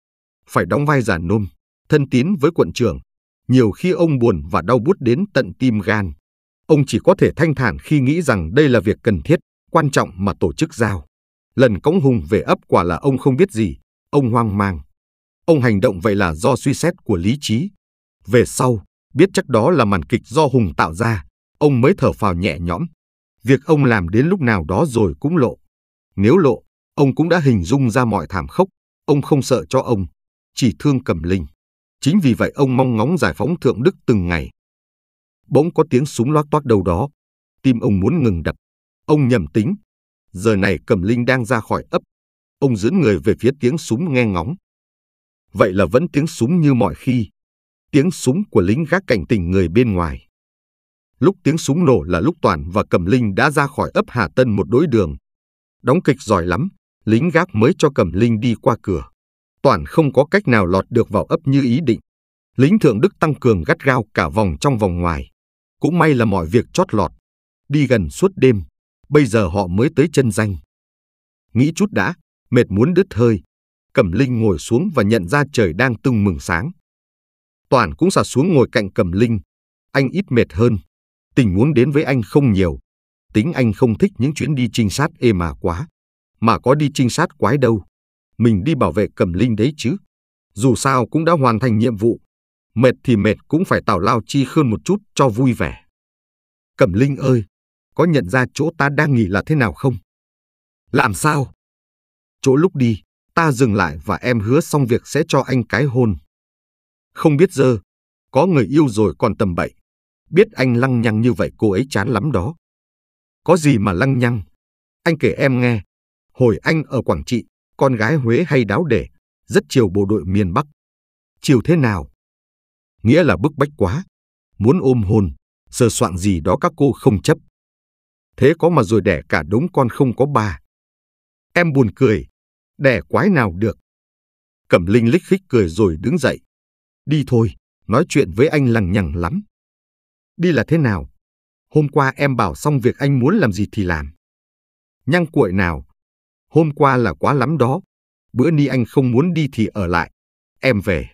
Phải đóng vai giả nôm, thân tín với quận trưởng. Nhiều khi ông buồn và đau bút đến tận tim gan ông chỉ có thể thanh thản khi nghĩ rằng đây là việc cần thiết, quan trọng mà tổ chức giao. Lần cõng Hùng về ấp quả là ông không biết gì, ông hoang mang. Ông hành động vậy là do suy xét của lý trí. Về sau, biết chắc đó là màn kịch do Hùng tạo ra, ông mới thở phào nhẹ nhõm. Việc ông làm đến lúc nào đó rồi cũng lộ. Nếu lộ, ông cũng đã hình dung ra mọi thảm khốc, ông không sợ cho ông, chỉ thương Cẩm Linh. Chính vì vậy ông mong ngóng giải phóng Thượng Đức từng ngày, bỗng có tiếng súng lót toát đâu đó. Tim ông muốn ngừng đập. Ông nhầm tính. Giờ này Cẩm Linh đang ra khỏi ấp. Ông dẫn người về phía tiếng súng nghe ngóng. Vậy là vẫn tiếng súng như mọi khi. Tiếng súng của lính gác cảnh tỉnh người bên ngoài. Lúc tiếng súng nổ là lúc Toàn và Cẩm Linh đã ra khỏi ấp Hà Tân một đối đường. Đóng kịch giỏi lắm, lính gác mới cho Cẩm Linh đi qua cửa. Toàn không có cách nào lọt được vào ấp như ý định. Lính Thượng Đức tăng cường gắt gao cả vòng trong vòng ngoài. Cũng may là mọi việc chót lọt. Đi gần suốt đêm, bây giờ họ mới tới chân danh. Nghĩ chút đã, mệt muốn đứt hơi. Cẩm Linh ngồi xuống và nhận ra trời đang tưng mừng sáng. Toàn cũng xả xuống ngồi cạnh Cẩm Linh. Anh ít mệt hơn. Tình muốn đến với anh không nhiều. Tính anh không thích những chuyến đi trinh sát êm mà quá. Mà có đi trinh sát quái đâu. Mình đi bảo vệ Cẩm Linh đấy chứ. Dù sao cũng đã hoàn thành nhiệm vụ mệt thì mệt cũng phải tào lao chi khhơn một chút cho vui vẻ. Cẩm Linh ơi, có nhận ra chỗ ta đang nghỉ là thế nào không? Làm sao? Chỗ lúc đi, ta dừng lại và em hứa xong việc sẽ cho anh cái hôn. Không biết giờ, có người yêu rồi còn tầm bậy. Biết anh lăng nhăng như vậy cô ấy chán lắm đó. Có gì mà lăng nhăng? Anh kể em nghe, hồi anh ở Quảng Trị, con gái Huế hay đáo để, rất chiều bộ đội miền Bắc. Chiều thế nào? nghĩa là bức bách quá. Muốn ôm hôn, sờ soạn gì đó các cô không chấp. Thế có mà rồi đẻ cả đống con không có bà. Em buồn cười, đẻ quái nào được. Cẩm Linh lích khích cười rồi đứng dậy. Đi thôi, nói chuyện với anh lằng nhằng lắm. Đi là thế nào? Hôm qua em bảo xong việc anh muốn làm gì thì làm. Nhăng cuội nào? Hôm qua là quá lắm đó. Bữa ni anh không muốn đi thì ở lại. Em về.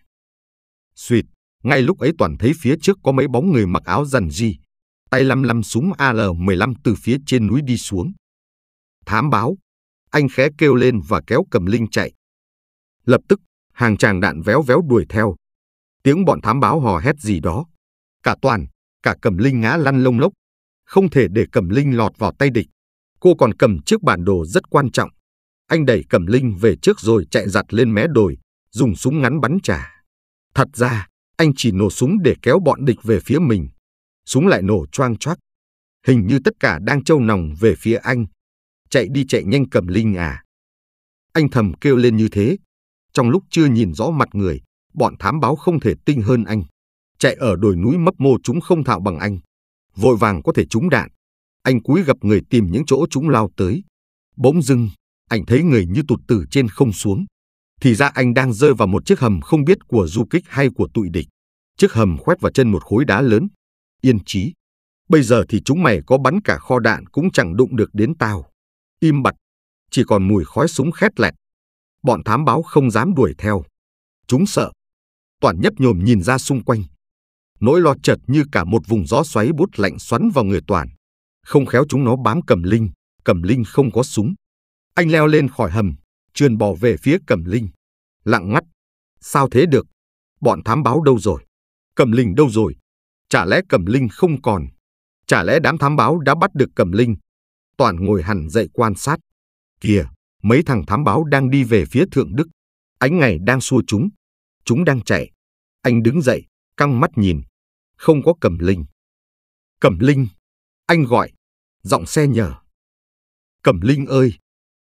Xuyệt. Ngay lúc ấy toàn thấy phía trước có mấy bóng người mặc áo dần di, tay lăm lăm súng AL 15 từ phía trên núi đi xuống. Thám báo, anh khẽ kêu lên và kéo cầm linh chạy. Lập tức, hàng tràng đạn véo véo đuổi theo. Tiếng bọn thám báo hò hét gì đó. Cả toàn, cả cầm linh ngã lăn lông lốc. Không thể để cầm linh lọt vào tay địch. Cô còn cầm chiếc bản đồ rất quan trọng. Anh đẩy cầm linh về trước rồi chạy giặt lên mé đồi, dùng súng ngắn bắn trả. Thật ra, anh chỉ nổ súng để kéo bọn địch về phía mình. Súng lại nổ choang choác. Hình như tất cả đang trâu nòng về phía anh. Chạy đi chạy nhanh cầm linh à. Anh thầm kêu lên như thế. Trong lúc chưa nhìn rõ mặt người, bọn thám báo không thể tinh hơn anh. Chạy ở đồi núi mấp mô chúng không thạo bằng anh. Vội vàng có thể trúng đạn. Anh cúi gặp người tìm những chỗ chúng lao tới. Bỗng dưng, anh thấy người như tụt từ trên không xuống thì ra anh đang rơi vào một chiếc hầm không biết của du kích hay của tụi địch. Chiếc hầm khoét vào chân một khối đá lớn. Yên chí. Bây giờ thì chúng mày có bắn cả kho đạn cũng chẳng đụng được đến tao. Im bặt. Chỉ còn mùi khói súng khét lẹt. Bọn thám báo không dám đuổi theo. Chúng sợ. Toàn nhấp nhồm nhìn ra xung quanh. Nỗi lo chợt như cả một vùng gió xoáy bút lạnh xoắn vào người Toàn. Không khéo chúng nó bám cầm linh. Cầm linh không có súng. Anh leo lên khỏi hầm, Trườn bỏ về phía Cẩm Linh. Lặng ngắt. Sao thế được? Bọn thám báo đâu rồi? Cẩm Linh đâu rồi? Chả lẽ Cẩm Linh không còn? Chả lẽ đám thám báo đã bắt được Cẩm Linh? Toàn ngồi hẳn dậy quan sát. Kìa, mấy thằng thám báo đang đi về phía Thượng Đức. Ánh ngày đang xua chúng. Chúng đang chạy. Anh đứng dậy, căng mắt nhìn. Không có Cẩm Linh. Cẩm Linh. Anh gọi. Giọng xe nhở. Cẩm Linh ơi.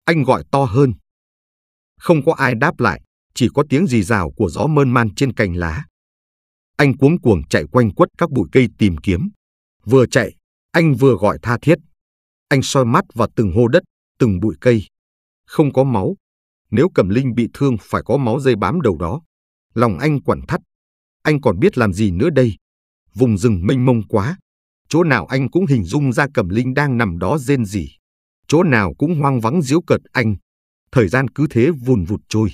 Anh gọi to hơn. Không có ai đáp lại, chỉ có tiếng rì rào của gió mơn man trên cành lá. Anh cuống cuồng chạy quanh quất các bụi cây tìm kiếm. Vừa chạy, anh vừa gọi tha thiết. Anh soi mắt vào từng hô đất, từng bụi cây. Không có máu. Nếu Cẩm Linh bị thương phải có máu dây bám đầu đó. Lòng anh quặn thắt. Anh còn biết làm gì nữa đây? Vùng rừng mênh mông quá. Chỗ nào anh cũng hình dung ra Cẩm Linh đang nằm đó rên rỉ. Chỗ nào cũng hoang vắng diếu cợt anh. Thời gian cứ thế vùn vụt trôi.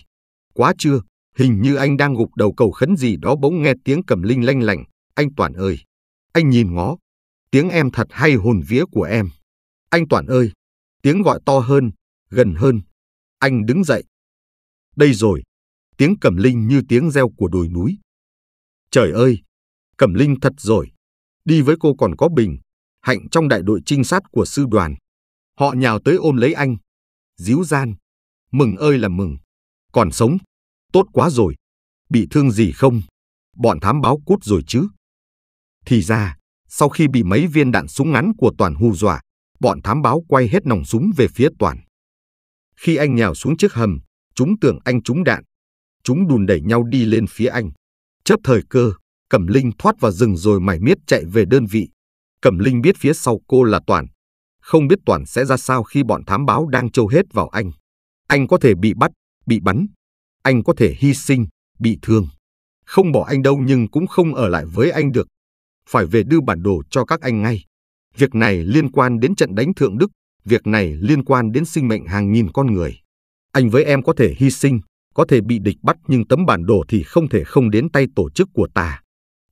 Quá trưa, hình như anh đang gục đầu cầu khấn gì đó bỗng nghe tiếng cầm linh lanh lành. Anh Toàn ơi! Anh nhìn ngó. Tiếng em thật hay hồn vía của em. Anh Toàn ơi! Tiếng gọi to hơn, gần hơn. Anh đứng dậy. Đây rồi! Tiếng cầm linh như tiếng reo của đồi núi. Trời ơi! Cẩm Linh thật rồi. Đi với cô còn có Bình, Hạnh trong đại đội trinh sát của sư đoàn. Họ nhào tới ôm lấy anh. Díu gian, Mừng ơi là mừng. Còn sống. Tốt quá rồi. Bị thương gì không? Bọn thám báo cút rồi chứ. Thì ra, sau khi bị mấy viên đạn súng ngắn của Toàn hù dọa, bọn thám báo quay hết nòng súng về phía Toàn. Khi anh nhào xuống chiếc hầm, chúng tưởng anh trúng đạn. Chúng đùn đẩy nhau đi lên phía anh. Chấp thời cơ, Cẩm Linh thoát vào rừng rồi mải miết chạy về đơn vị. Cẩm Linh biết phía sau cô là Toàn. Không biết Toàn sẽ ra sao khi bọn thám báo đang trâu hết vào anh. Anh có thể bị bắt, bị bắn. Anh có thể hy sinh, bị thương. Không bỏ anh đâu nhưng cũng không ở lại với anh được. Phải về đưa bản đồ cho các anh ngay. Việc này liên quan đến trận đánh Thượng Đức. Việc này liên quan đến sinh mệnh hàng nghìn con người. Anh với em có thể hy sinh, có thể bị địch bắt nhưng tấm bản đồ thì không thể không đến tay tổ chức của ta.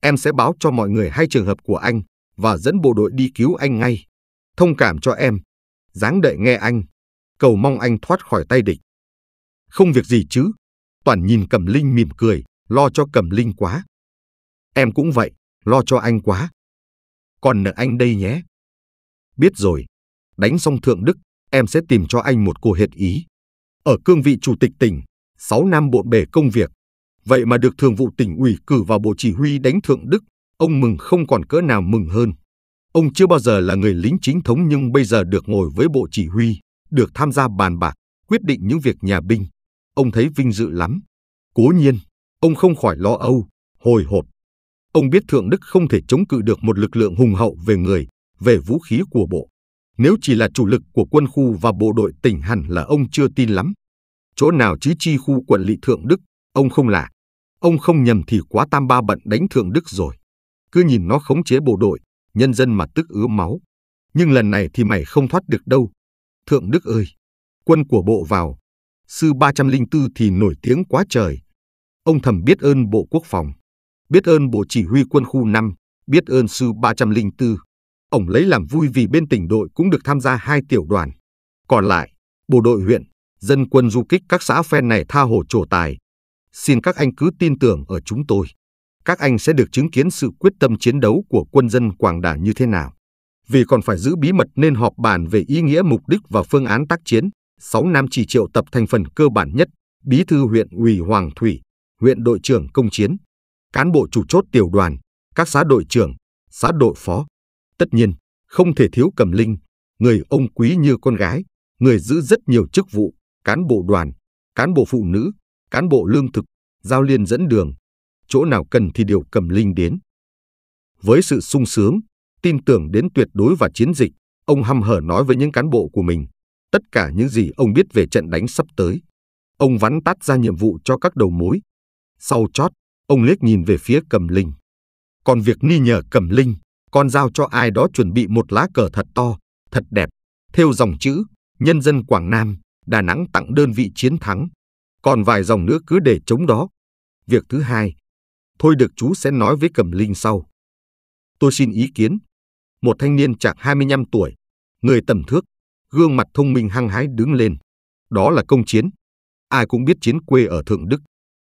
Em sẽ báo cho mọi người hai trường hợp của anh và dẫn bộ đội đi cứu anh ngay. Thông cảm cho em. Giáng đợi nghe anh cầu mong anh thoát khỏi tay địch. Không việc gì chứ, Toàn nhìn Cẩm Linh mỉm cười, lo cho Cẩm Linh quá. Em cũng vậy, lo cho anh quá. Còn nợ anh đây nhé. Biết rồi, đánh xong Thượng Đức, em sẽ tìm cho anh một cô hệt ý. Ở cương vị chủ tịch tỉnh, 6 năm bộn bề công việc. Vậy mà được thường vụ tỉnh ủy cử vào bộ chỉ huy đánh Thượng Đức, ông mừng không còn cỡ nào mừng hơn. Ông chưa bao giờ là người lính chính thống nhưng bây giờ được ngồi với bộ chỉ huy. Được tham gia bàn bạc, quyết định những việc nhà binh, ông thấy vinh dự lắm. Cố nhiên, ông không khỏi lo âu, hồi hộp. Ông biết Thượng Đức không thể chống cự được một lực lượng hùng hậu về người, về vũ khí của bộ. Nếu chỉ là chủ lực của quân khu và bộ đội tỉnh hẳn là ông chưa tin lắm. Chỗ nào chứ chi khu quận lỵ Thượng Đức, ông không là. Ông không nhầm thì quá tam ba bận đánh Thượng Đức rồi. Cứ nhìn nó khống chế bộ đội, nhân dân mà tức ứa máu. Nhưng lần này thì mày không thoát được đâu. Thượng Đức ơi, quân của bộ vào, sư 304 thì nổi tiếng quá trời. Ông thầm biết ơn Bộ Quốc phòng, biết ơn Bộ Chỉ huy quân khu 5, biết ơn sư 304. Ông lấy làm vui vì bên tỉnh đội cũng được tham gia hai tiểu đoàn. Còn lại, bộ đội huyện, dân quân du kích các xã phen này tha hồ trổ tài. Xin các anh cứ tin tưởng ở chúng tôi. Các anh sẽ được chứng kiến sự quyết tâm chiến đấu của quân dân Quảng Đà như thế nào. Vì còn phải giữ bí mật nên họp bàn về ý nghĩa mục đích và phương án tác chiến, 6 nam chỉ triệu tập thành phần cơ bản nhất, bí thư huyện ủy Hoàng Thủy, huyện đội trưởng công chiến, cán bộ chủ chốt tiểu đoàn, các xã đội trưởng, xã đội phó. Tất nhiên, không thể thiếu cầm linh, người ông quý như con gái, người giữ rất nhiều chức vụ, cán bộ đoàn, cán bộ phụ nữ, cán bộ lương thực, giao liên dẫn đường. Chỗ nào cần thì đều cầm linh đến. Với sự sung sướng, tin tưởng đến tuyệt đối và chiến dịch, ông hăm hở nói với những cán bộ của mình tất cả những gì ông biết về trận đánh sắp tới. Ông vắn tắt ra nhiệm vụ cho các đầu mối. Sau chót, ông liếc nhìn về phía Cẩm Linh. Còn việc ni nhờ Cẩm Linh, con giao cho ai đó chuẩn bị một lá cờ thật to, thật đẹp, theo dòng chữ Nhân dân Quảng Nam, Đà Nẵng tặng đơn vị chiến thắng. Còn vài dòng nữa cứ để chống đó. Việc thứ hai, thôi được chú sẽ nói với Cẩm Linh sau. Tôi xin ý kiến, một thanh niên chạc 25 tuổi, người tầm thước, gương mặt thông minh hăng hái đứng lên. Đó là công chiến. Ai cũng biết chiến quê ở Thượng Đức.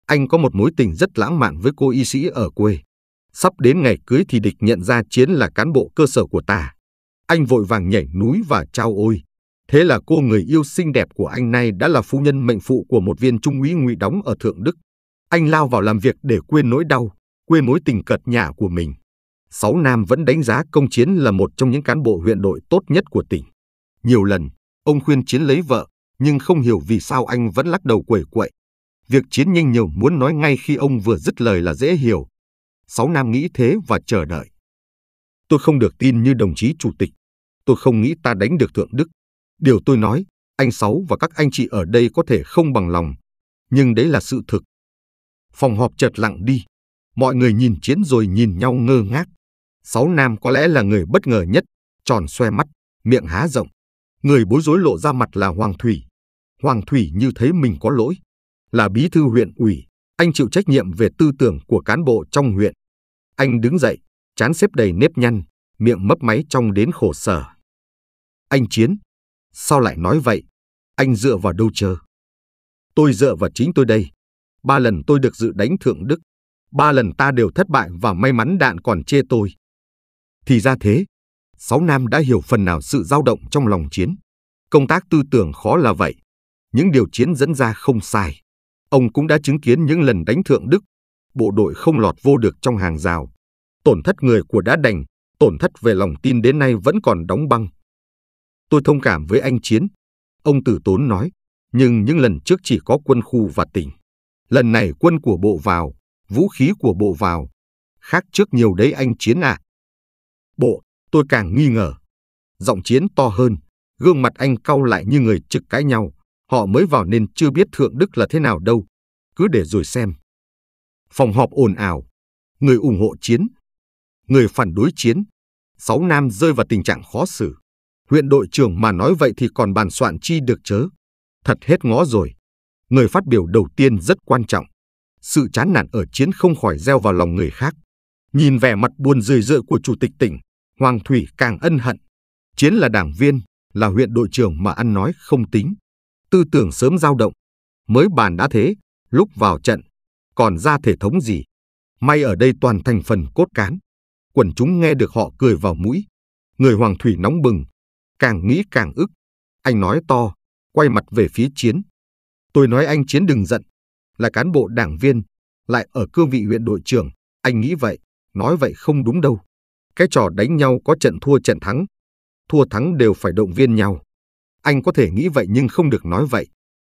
Anh có một mối tình rất lãng mạn với cô y sĩ ở quê. Sắp đến ngày cưới thì địch nhận ra chiến là cán bộ cơ sở của ta. Anh vội vàng nhảy núi và trao ôi. Thế là cô người yêu xinh đẹp của anh nay đã là phu nhân mệnh phụ của một viên trung úy ngụy đóng ở Thượng Đức. Anh lao vào làm việc để quên nỗi đau, quên mối tình cật nhả của mình. Sáu Nam vẫn đánh giá công chiến là một trong những cán bộ huyện đội tốt nhất của tỉnh. Nhiều lần, ông khuyên chiến lấy vợ, nhưng không hiểu vì sao anh vẫn lắc đầu quẩy quậy. Việc chiến nhanh nhiều muốn nói ngay khi ông vừa dứt lời là dễ hiểu. Sáu Nam nghĩ thế và chờ đợi. Tôi không được tin như đồng chí chủ tịch. Tôi không nghĩ ta đánh được Thượng Đức. Điều tôi nói, anh Sáu và các anh chị ở đây có thể không bằng lòng. Nhưng đấy là sự thực. Phòng họp chợt lặng đi. Mọi người nhìn chiến rồi nhìn nhau ngơ ngác. Sáu nam có lẽ là người bất ngờ nhất, tròn xoe mắt, miệng há rộng. Người bối rối lộ ra mặt là Hoàng Thủy. Hoàng Thủy như thấy mình có lỗi. Là bí thư huyện ủy, anh chịu trách nhiệm về tư tưởng của cán bộ trong huyện. Anh đứng dậy, chán xếp đầy nếp nhăn, miệng mấp máy trong đến khổ sở. Anh Chiến, sao lại nói vậy? Anh dựa vào đâu chờ? Tôi dựa vào chính tôi đây. Ba lần tôi được dự đánh thượng đức. Ba lần ta đều thất bại và may mắn đạn còn chê tôi. Thì ra thế, sáu nam đã hiểu phần nào sự dao động trong lòng chiến. Công tác tư tưởng khó là vậy. Những điều chiến dẫn ra không sai. Ông cũng đã chứng kiến những lần đánh thượng Đức, bộ đội không lọt vô được trong hàng rào. Tổn thất người của đã đành, tổn thất về lòng tin đến nay vẫn còn đóng băng. Tôi thông cảm với anh Chiến. Ông Tử Tốn nói, nhưng những lần trước chỉ có quân khu và tỉnh. Lần này quân của bộ vào, vũ khí của bộ vào. Khác trước nhiều đấy anh Chiến ạ. À. Bộ, tôi càng nghi ngờ. Giọng chiến to hơn, gương mặt anh cau lại như người trực cãi nhau. Họ mới vào nên chưa biết Thượng Đức là thế nào đâu. Cứ để rồi xem. Phòng họp ồn ào. Người ủng hộ chiến. Người phản đối chiến. Sáu nam rơi vào tình trạng khó xử. Huyện đội trưởng mà nói vậy thì còn bàn soạn chi được chớ. Thật hết ngó rồi. Người phát biểu đầu tiên rất quan trọng. Sự chán nản ở chiến không khỏi gieo vào lòng người khác. Nhìn vẻ mặt buồn rười rượi của chủ tịch tỉnh, Hoàng Thủy càng ân hận. Chiến là đảng viên, là huyện đội trưởng mà ăn nói không tính. Tư tưởng sớm dao động, mới bàn đã thế, lúc vào trận, còn ra thể thống gì. May ở đây toàn thành phần cốt cán. Quần chúng nghe được họ cười vào mũi. Người Hoàng Thủy nóng bừng, càng nghĩ càng ức. Anh nói to, quay mặt về phía chiến. Tôi nói anh Chiến đừng giận, là cán bộ đảng viên, lại ở cương vị huyện đội trưởng, anh nghĩ vậy nói vậy không đúng đâu. Cái trò đánh nhau có trận thua trận thắng. Thua thắng đều phải động viên nhau. Anh có thể nghĩ vậy nhưng không được nói vậy.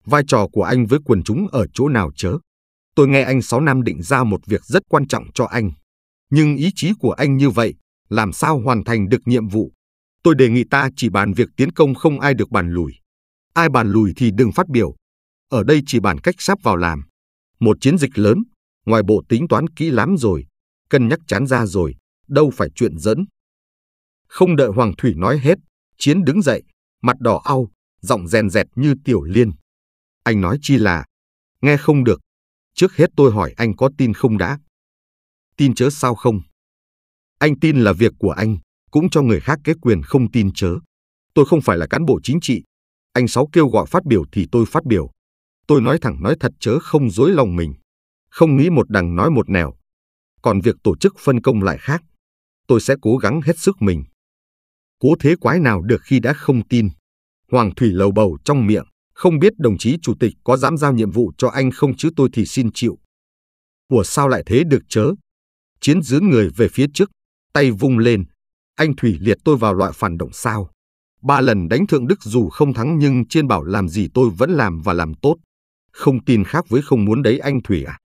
Vai trò của anh với quần chúng ở chỗ nào chớ. Tôi nghe anh Sáu năm định ra một việc rất quan trọng cho anh. Nhưng ý chí của anh như vậy, làm sao hoàn thành được nhiệm vụ? Tôi đề nghị ta chỉ bàn việc tiến công không ai được bàn lùi. Ai bàn lùi thì đừng phát biểu. Ở đây chỉ bàn cách sắp vào làm. Một chiến dịch lớn, ngoài bộ tính toán kỹ lắm rồi, cân nhắc chán ra rồi, đâu phải chuyện dẫn. Không đợi Hoàng Thủy nói hết, Chiến đứng dậy, mặt đỏ au, giọng rèn rẹt như tiểu liên. Anh nói chi là, nghe không được, trước hết tôi hỏi anh có tin không đã. Tin chớ sao không? Anh tin là việc của anh, cũng cho người khác kế quyền không tin chớ. Tôi không phải là cán bộ chính trị. Anh Sáu kêu gọi phát biểu thì tôi phát biểu. Tôi nói thẳng nói thật chớ không dối lòng mình. Không nghĩ một đằng nói một nẻo, còn việc tổ chức phân công lại khác. Tôi sẽ cố gắng hết sức mình. Cố thế quái nào được khi đã không tin. Hoàng Thủy lầu bầu trong miệng, không biết đồng chí chủ tịch có dám giao nhiệm vụ cho anh không chứ tôi thì xin chịu. Ủa sao lại thế được chớ? Chiến dướn người về phía trước, tay vung lên. Anh Thủy liệt tôi vào loại phản động sao. Ba lần đánh Thượng Đức dù không thắng nhưng trên bảo làm gì tôi vẫn làm và làm tốt. Không tin khác với không muốn đấy anh Thủy à?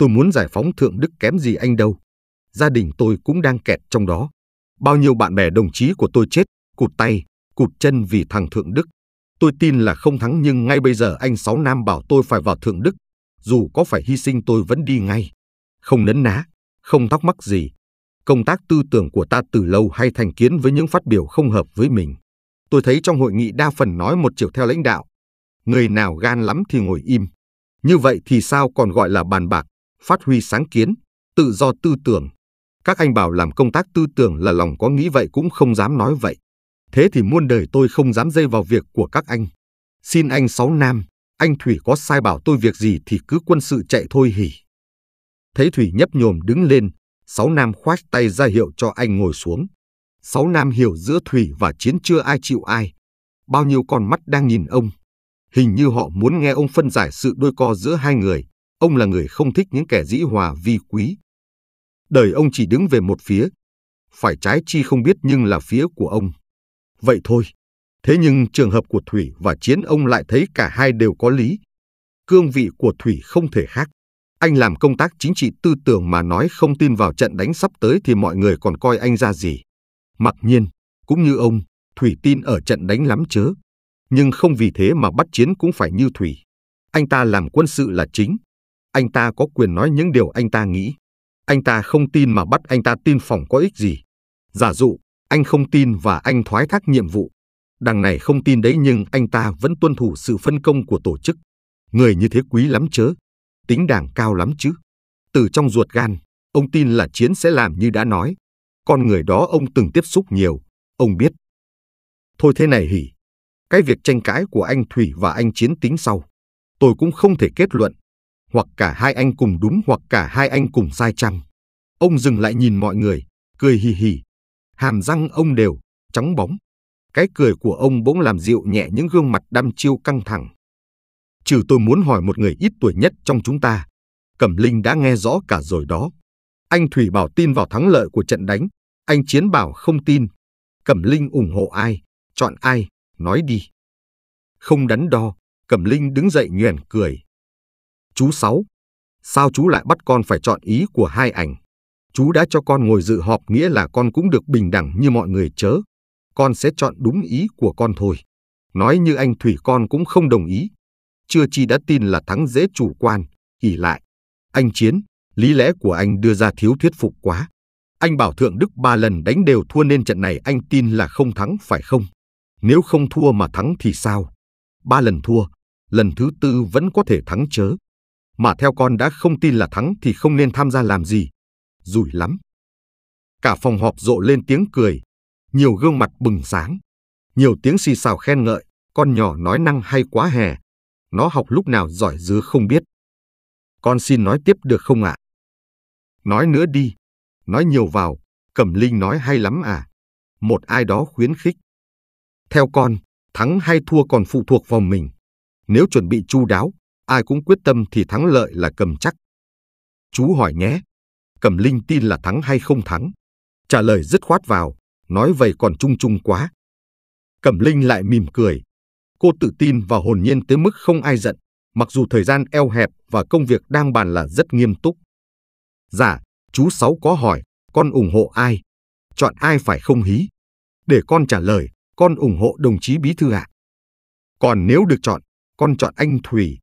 Tôi muốn giải phóng Thượng Đức kém gì anh đâu. Gia đình tôi cũng đang kẹt trong đó. Bao nhiêu bạn bè đồng chí của tôi chết, cụt tay, cụt chân vì thằng Thượng Đức. Tôi tin là không thắng nhưng ngay bây giờ anh Sáu Nam bảo tôi phải vào Thượng Đức. Dù có phải hy sinh tôi vẫn đi ngay. Không nấn ná, không thắc mắc gì. Công tác tư tưởng của ta từ lâu hay thành kiến với những phát biểu không hợp với mình. Tôi thấy trong hội nghị đa phần nói một chiều theo lãnh đạo. Người nào gan lắm thì ngồi im. Như vậy thì sao còn gọi là bàn bạc, phát huy sáng kiến, tự do tư tưởng. Các anh bảo làm công tác tư tưởng là lòng có nghĩ vậy cũng không dám nói vậy. Thế thì muôn đời tôi không dám dây vào việc của các anh. Xin anh Sáu Nam, anh Thủy có sai bảo tôi việc gì thì cứ quân sự chạy thôi hỉ. Thấy Thủy nhấp nhồm đứng lên, Sáu Nam khoát tay ra hiệu cho anh ngồi xuống. Sáu Nam hiểu giữa Thủy và Chiến chưa ai chịu ai. Bao nhiêu con mắt đang nhìn ông. Hình như họ muốn nghe ông phân giải sự đôi co giữa hai người. Ông là người không thích những kẻ dĩ hòa vi quý. Đời ông chỉ đứng về một phía, phải trái chi không biết nhưng là phía của ông. Vậy thôi. Thế nhưng trường hợp của Thủy và Chiến ông lại thấy cả hai đều có lý. Cương vị của Thủy không thể khác. Anh làm công tác chính trị tư tưởng mà nói không tin vào trận đánh sắp tới thì mọi người còn coi anh ra gì. Mặc nhiên, cũng như ông, Thủy tin ở trận đánh lắm chớ. Nhưng không vì thế mà bắt chiến cũng phải như Thủy. Anh ta làm quân sự là chính, anh ta có quyền nói những điều anh ta nghĩ. Anh ta không tin mà bắt anh ta tin phòng có ích gì. Giả dụ, anh không tin và anh thoái thác nhiệm vụ. Đằng này không tin đấy nhưng anh ta vẫn tuân thủ sự phân công của tổ chức. Người như thế quý lắm chớ. Tính đảng cao lắm chứ. Từ trong ruột gan, ông tin là Chiến sẽ làm như đã nói. Con người đó ông từng tiếp xúc nhiều, ông biết. Thôi thế này hỉ. Cái việc tranh cãi của anh Thủy và anh Chiến tính sau. Tôi cũng không thể kết luận hoặc cả hai anh cùng đúng hoặc cả hai anh cùng sai chăng. Ông dừng lại nhìn mọi người, cười hì hì. Hàm răng ông đều, trắng bóng. Cái cười của ông bỗng làm dịu nhẹ những gương mặt đăm chiêu căng thẳng. Trừ tôi muốn hỏi một người ít tuổi nhất trong chúng ta. Cẩm Linh đã nghe rõ cả rồi đó. Anh Thủy bảo tin vào thắng lợi của trận đánh. Anh Chiến bảo không tin. Cẩm Linh ủng hộ ai, chọn ai, nói đi. Không đắn đo, Cẩm Linh đứng dậy nhoẻn cười. Chú Sáu, sao chú lại bắt con phải chọn ý của hai ảnh? Chú đã cho con ngồi dự họp nghĩa là con cũng được bình đẳng như mọi người chớ. Con sẽ chọn đúng ý của con thôi. Nói như anh Thủy con cũng không đồng ý. Chưa chi đã tin là thắng dễ chủ quan, ỉ lại. Anh Chiến, lý lẽ của anh đưa ra thiếu thuyết phục quá. Anh bảo Thượng Đức ba lần đánh đều thua nên trận này anh tin là không thắng phải không? Nếu không thua mà thắng thì sao? Ba lần thua, lần thứ tư vẫn có thể thắng chớ mà theo con đã không tin là thắng thì không nên tham gia làm gì. Rủi lắm. Cả phòng họp rộ lên tiếng cười, nhiều gương mặt bừng sáng, nhiều tiếng xì xào khen ngợi, con nhỏ nói năng hay quá hè, nó học lúc nào giỏi dứ không biết. Con xin nói tiếp được không ạ? À? Nói nữa đi, nói nhiều vào, Cẩm Linh nói hay lắm à? Một ai đó khuyến khích. Theo con, thắng hay thua còn phụ thuộc vào mình. Nếu chuẩn bị chu đáo, ai cũng quyết tâm thì thắng lợi là cầm chắc. Chú hỏi nhé, Cẩm Linh tin là thắng hay không thắng? Trả lời dứt khoát vào, nói vậy còn chung chung quá. Cẩm Linh lại mỉm cười. Cô tự tin và hồn nhiên tới mức không ai giận, mặc dù thời gian eo hẹp và công việc đang bàn là rất nghiêm túc. Dạ, chú Sáu có hỏi, con ủng hộ ai? Chọn ai phải không hí? Để con trả lời, con ủng hộ đồng chí Bí Thư ạ. À? Còn nếu được chọn, con chọn anh Thủy,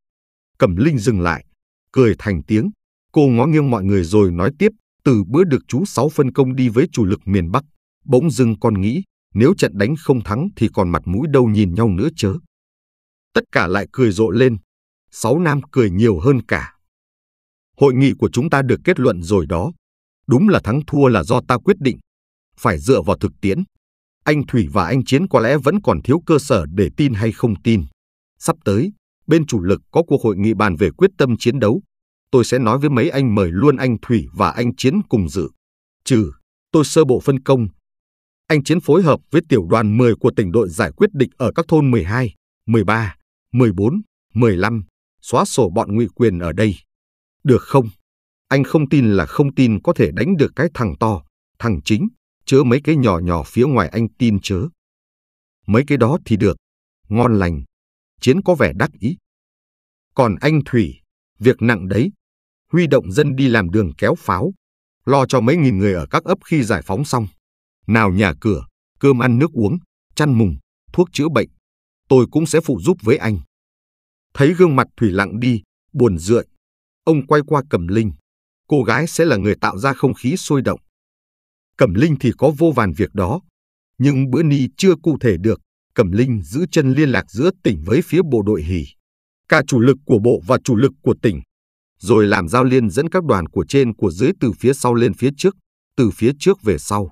Cẩm Linh dừng lại, cười thành tiếng. Cô ngó nghiêng mọi người rồi nói tiếp, từ bữa được chú Sáu phân công đi với chủ lực miền Bắc, bỗng dưng con nghĩ, nếu trận đánh không thắng thì còn mặt mũi đâu nhìn nhau nữa chớ. Tất cả lại cười rộ lên, Sáu Nam cười nhiều hơn cả. Hội nghị của chúng ta được kết luận rồi đó. Đúng là thắng thua là do ta quyết định. Phải dựa vào thực tiễn. Anh Thủy và anh Chiến có lẽ vẫn còn thiếu cơ sở để tin hay không tin. Sắp tới, bên chủ lực có cuộc hội nghị bàn về quyết tâm chiến đấu. Tôi sẽ nói với mấy anh mời luôn anh Thủy và anh Chiến cùng dự. Trừ, tôi sơ bộ phân công. Anh Chiến phối hợp với tiểu đoàn 10 của tỉnh đội giải quyết địch ở các thôn 12, 13, 14, 15, xóa sổ bọn ngụy quyền ở đây. Được không? Anh không tin là không tin có thể đánh được cái thằng to, thằng chính, chớ mấy cái nhỏ nhỏ phía ngoài anh tin chớ. Mấy cái đó thì được, ngon lành. Chiến có vẻ đắc ý. Còn anh Thủy, việc nặng đấy, huy động dân đi làm đường kéo pháo, lo cho mấy nghìn người ở các ấp khi giải phóng xong. Nào nhà cửa, cơm ăn nước uống, chăn mùng, thuốc chữa bệnh, tôi cũng sẽ phụ giúp với anh. Thấy gương mặt Thủy lặng đi, buồn rượi, ông quay qua Cẩm Linh. Cô gái sẽ là người tạo ra không khí sôi động. Cẩm Linh thì có vô vàn việc đó, nhưng bữa ni chưa cụ thể được. Cẩm Linh giữ chân liên lạc giữa tỉnh với phía bộ đội Hỉ, cả chủ lực của bộ và chủ lực của tỉnh, rồi làm giao liên dẫn các đoàn của trên của dưới từ phía sau lên phía trước, từ phía trước về sau.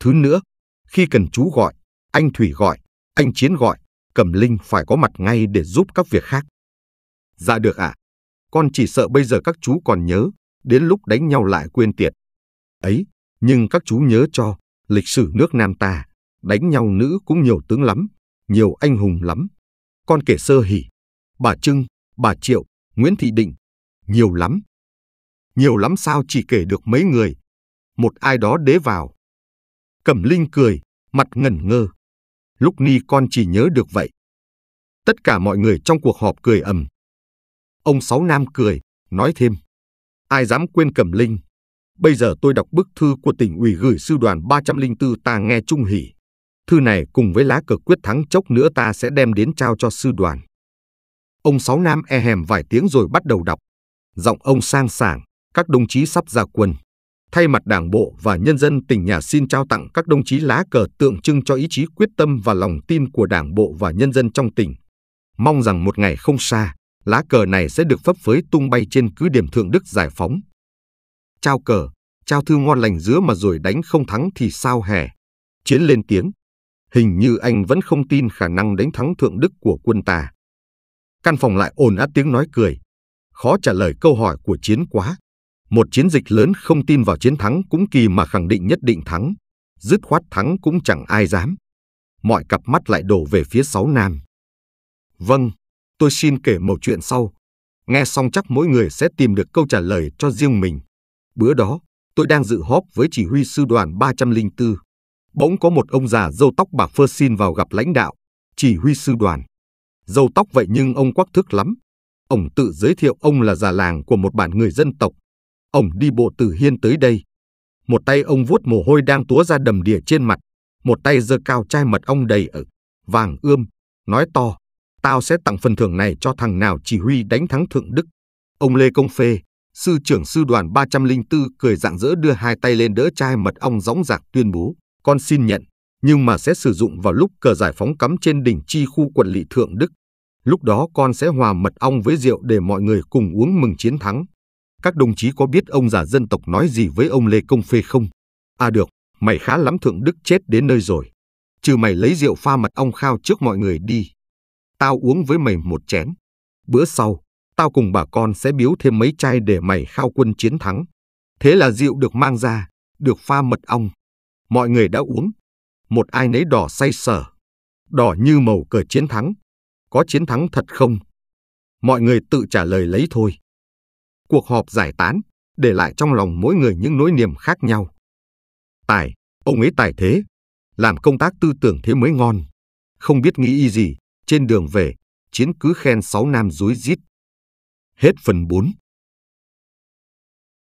Thứ nữa, khi cần chú gọi, anh Thủy gọi, anh Chiến gọi, Cẩm Linh phải có mặt ngay để giúp các việc khác. Dạ được ạ. À? Con chỉ sợ bây giờ các chú còn nhớ, đến lúc đánh nhau lại quên tiệt. Ấy, nhưng các chú nhớ cho, lịch sử nước Nam ta, đánh nhau nữ cũng nhiều tướng lắm, nhiều anh hùng lắm. Con kể sơ hỉ, bà Trưng, bà Triệu, Nguyễn Thị Định, nhiều lắm. Nhiều lắm sao chỉ kể được mấy người, một ai đó đế vào. Cẩm Linh cười, mặt ngẩn ngơ. Lúc ni con chỉ nhớ được vậy. Tất cả mọi người trong cuộc họp cười ầm. Ông Sáu Nam cười, nói thêm. Ai dám quên Cẩm Linh? Bây giờ tôi đọc bức thư của tỉnh ủy gửi sư đoàn 304 ta nghe trung hỉ. Thư này cùng với lá cờ quyết thắng chốc nữa ta sẽ đem đến trao cho sư đoàn. Ông Sáu Nam e hèm vài tiếng rồi bắt đầu đọc. Giọng ông sang sảng, các đồng chí sắp ra quân. Thay mặt đảng bộ và nhân dân tỉnh nhà xin trao tặng các đồng chí lá cờ tượng trưng cho ý chí quyết tâm và lòng tin của đảng bộ và nhân dân trong tỉnh. Mong rằng một ngày không xa, lá cờ này sẽ được phấp phới tung bay trên cứ điểm Thượng Đức giải phóng. Trao cờ, trao thư ngon lành dứa mà rồi đánh không thắng thì sao hè? Chiến lên tiếng, hình như anh vẫn không tin khả năng đánh thắng Thượng Đức của quân ta. Căn phòng lại ồn át tiếng nói cười, khó trả lời câu hỏi của chiến quá. Một chiến dịch lớn không tin vào chiến thắng cũng kỳ mà khẳng định nhất định thắng, dứt khoát thắng cũng chẳng ai dám. Mọi cặp mắt lại đổ về phía sáu nam. Vâng, tôi xin kể một chuyện sau. Nghe xong chắc mỗi người sẽ tìm được câu trả lời cho riêng mình. Bữa đó, tôi đang dự họp với chỉ huy sư đoàn 304 bỗng có một ông già râu tóc bạc phơ xin vào gặp lãnh đạo, chỉ huy sư đoàn. Râu tóc vậy nhưng ông quắc thức lắm. Ông tự giới thiệu ông là già làng của một bản người dân tộc. Ông đi bộ từ hiên tới đây. Một tay ông vuốt mồ hôi đang túa ra đầm đìa trên mặt. Một tay giơ cao chai mật ong đầy ở vàng ươm, nói to. Tao sẽ tặng phần thưởng này cho thằng nào chỉ huy đánh thắng Thượng Đức. Ông Lê Công Phê, sư trưởng sư đoàn 304 cười rạng rỡ đưa hai tay lên đỡ chai mật ong gióng giạc tuyên bố con xin nhận, nhưng mà sẽ sử dụng vào lúc cờ giải phóng cắm trên đỉnh chi khu quận lỵ Thượng Đức. Lúc đó con sẽ hòa mật ong với rượu để mọi người cùng uống mừng chiến thắng. Các đồng chí có biết ông già dân tộc nói gì với ông Lê Công Phê không? À được, mày khá lắm Thượng Đức chết đến nơi rồi. Trừ mày lấy rượu pha mật ong khao trước mọi người đi. Tao uống với mày một chén. Bữa sau, tao cùng bà con sẽ biếu thêm mấy chai để mày khao quân chiến thắng. Thế là rượu được mang ra, được pha mật ong, mọi người đã uống. Một ai nấy đỏ say sở, đỏ như màu cờ chiến thắng. Có chiến thắng thật không? Mọi người tự trả lời lấy thôi. Cuộc họp giải tán, để lại trong lòng mỗi người những nỗi niềm khác nhau. Tài, ông ấy tài thế, làm công tác tư tưởng thế mới ngon. Không biết nghĩ y gì, trên đường về, chiến cứ khen sáu nam dối rít. Hết phần 4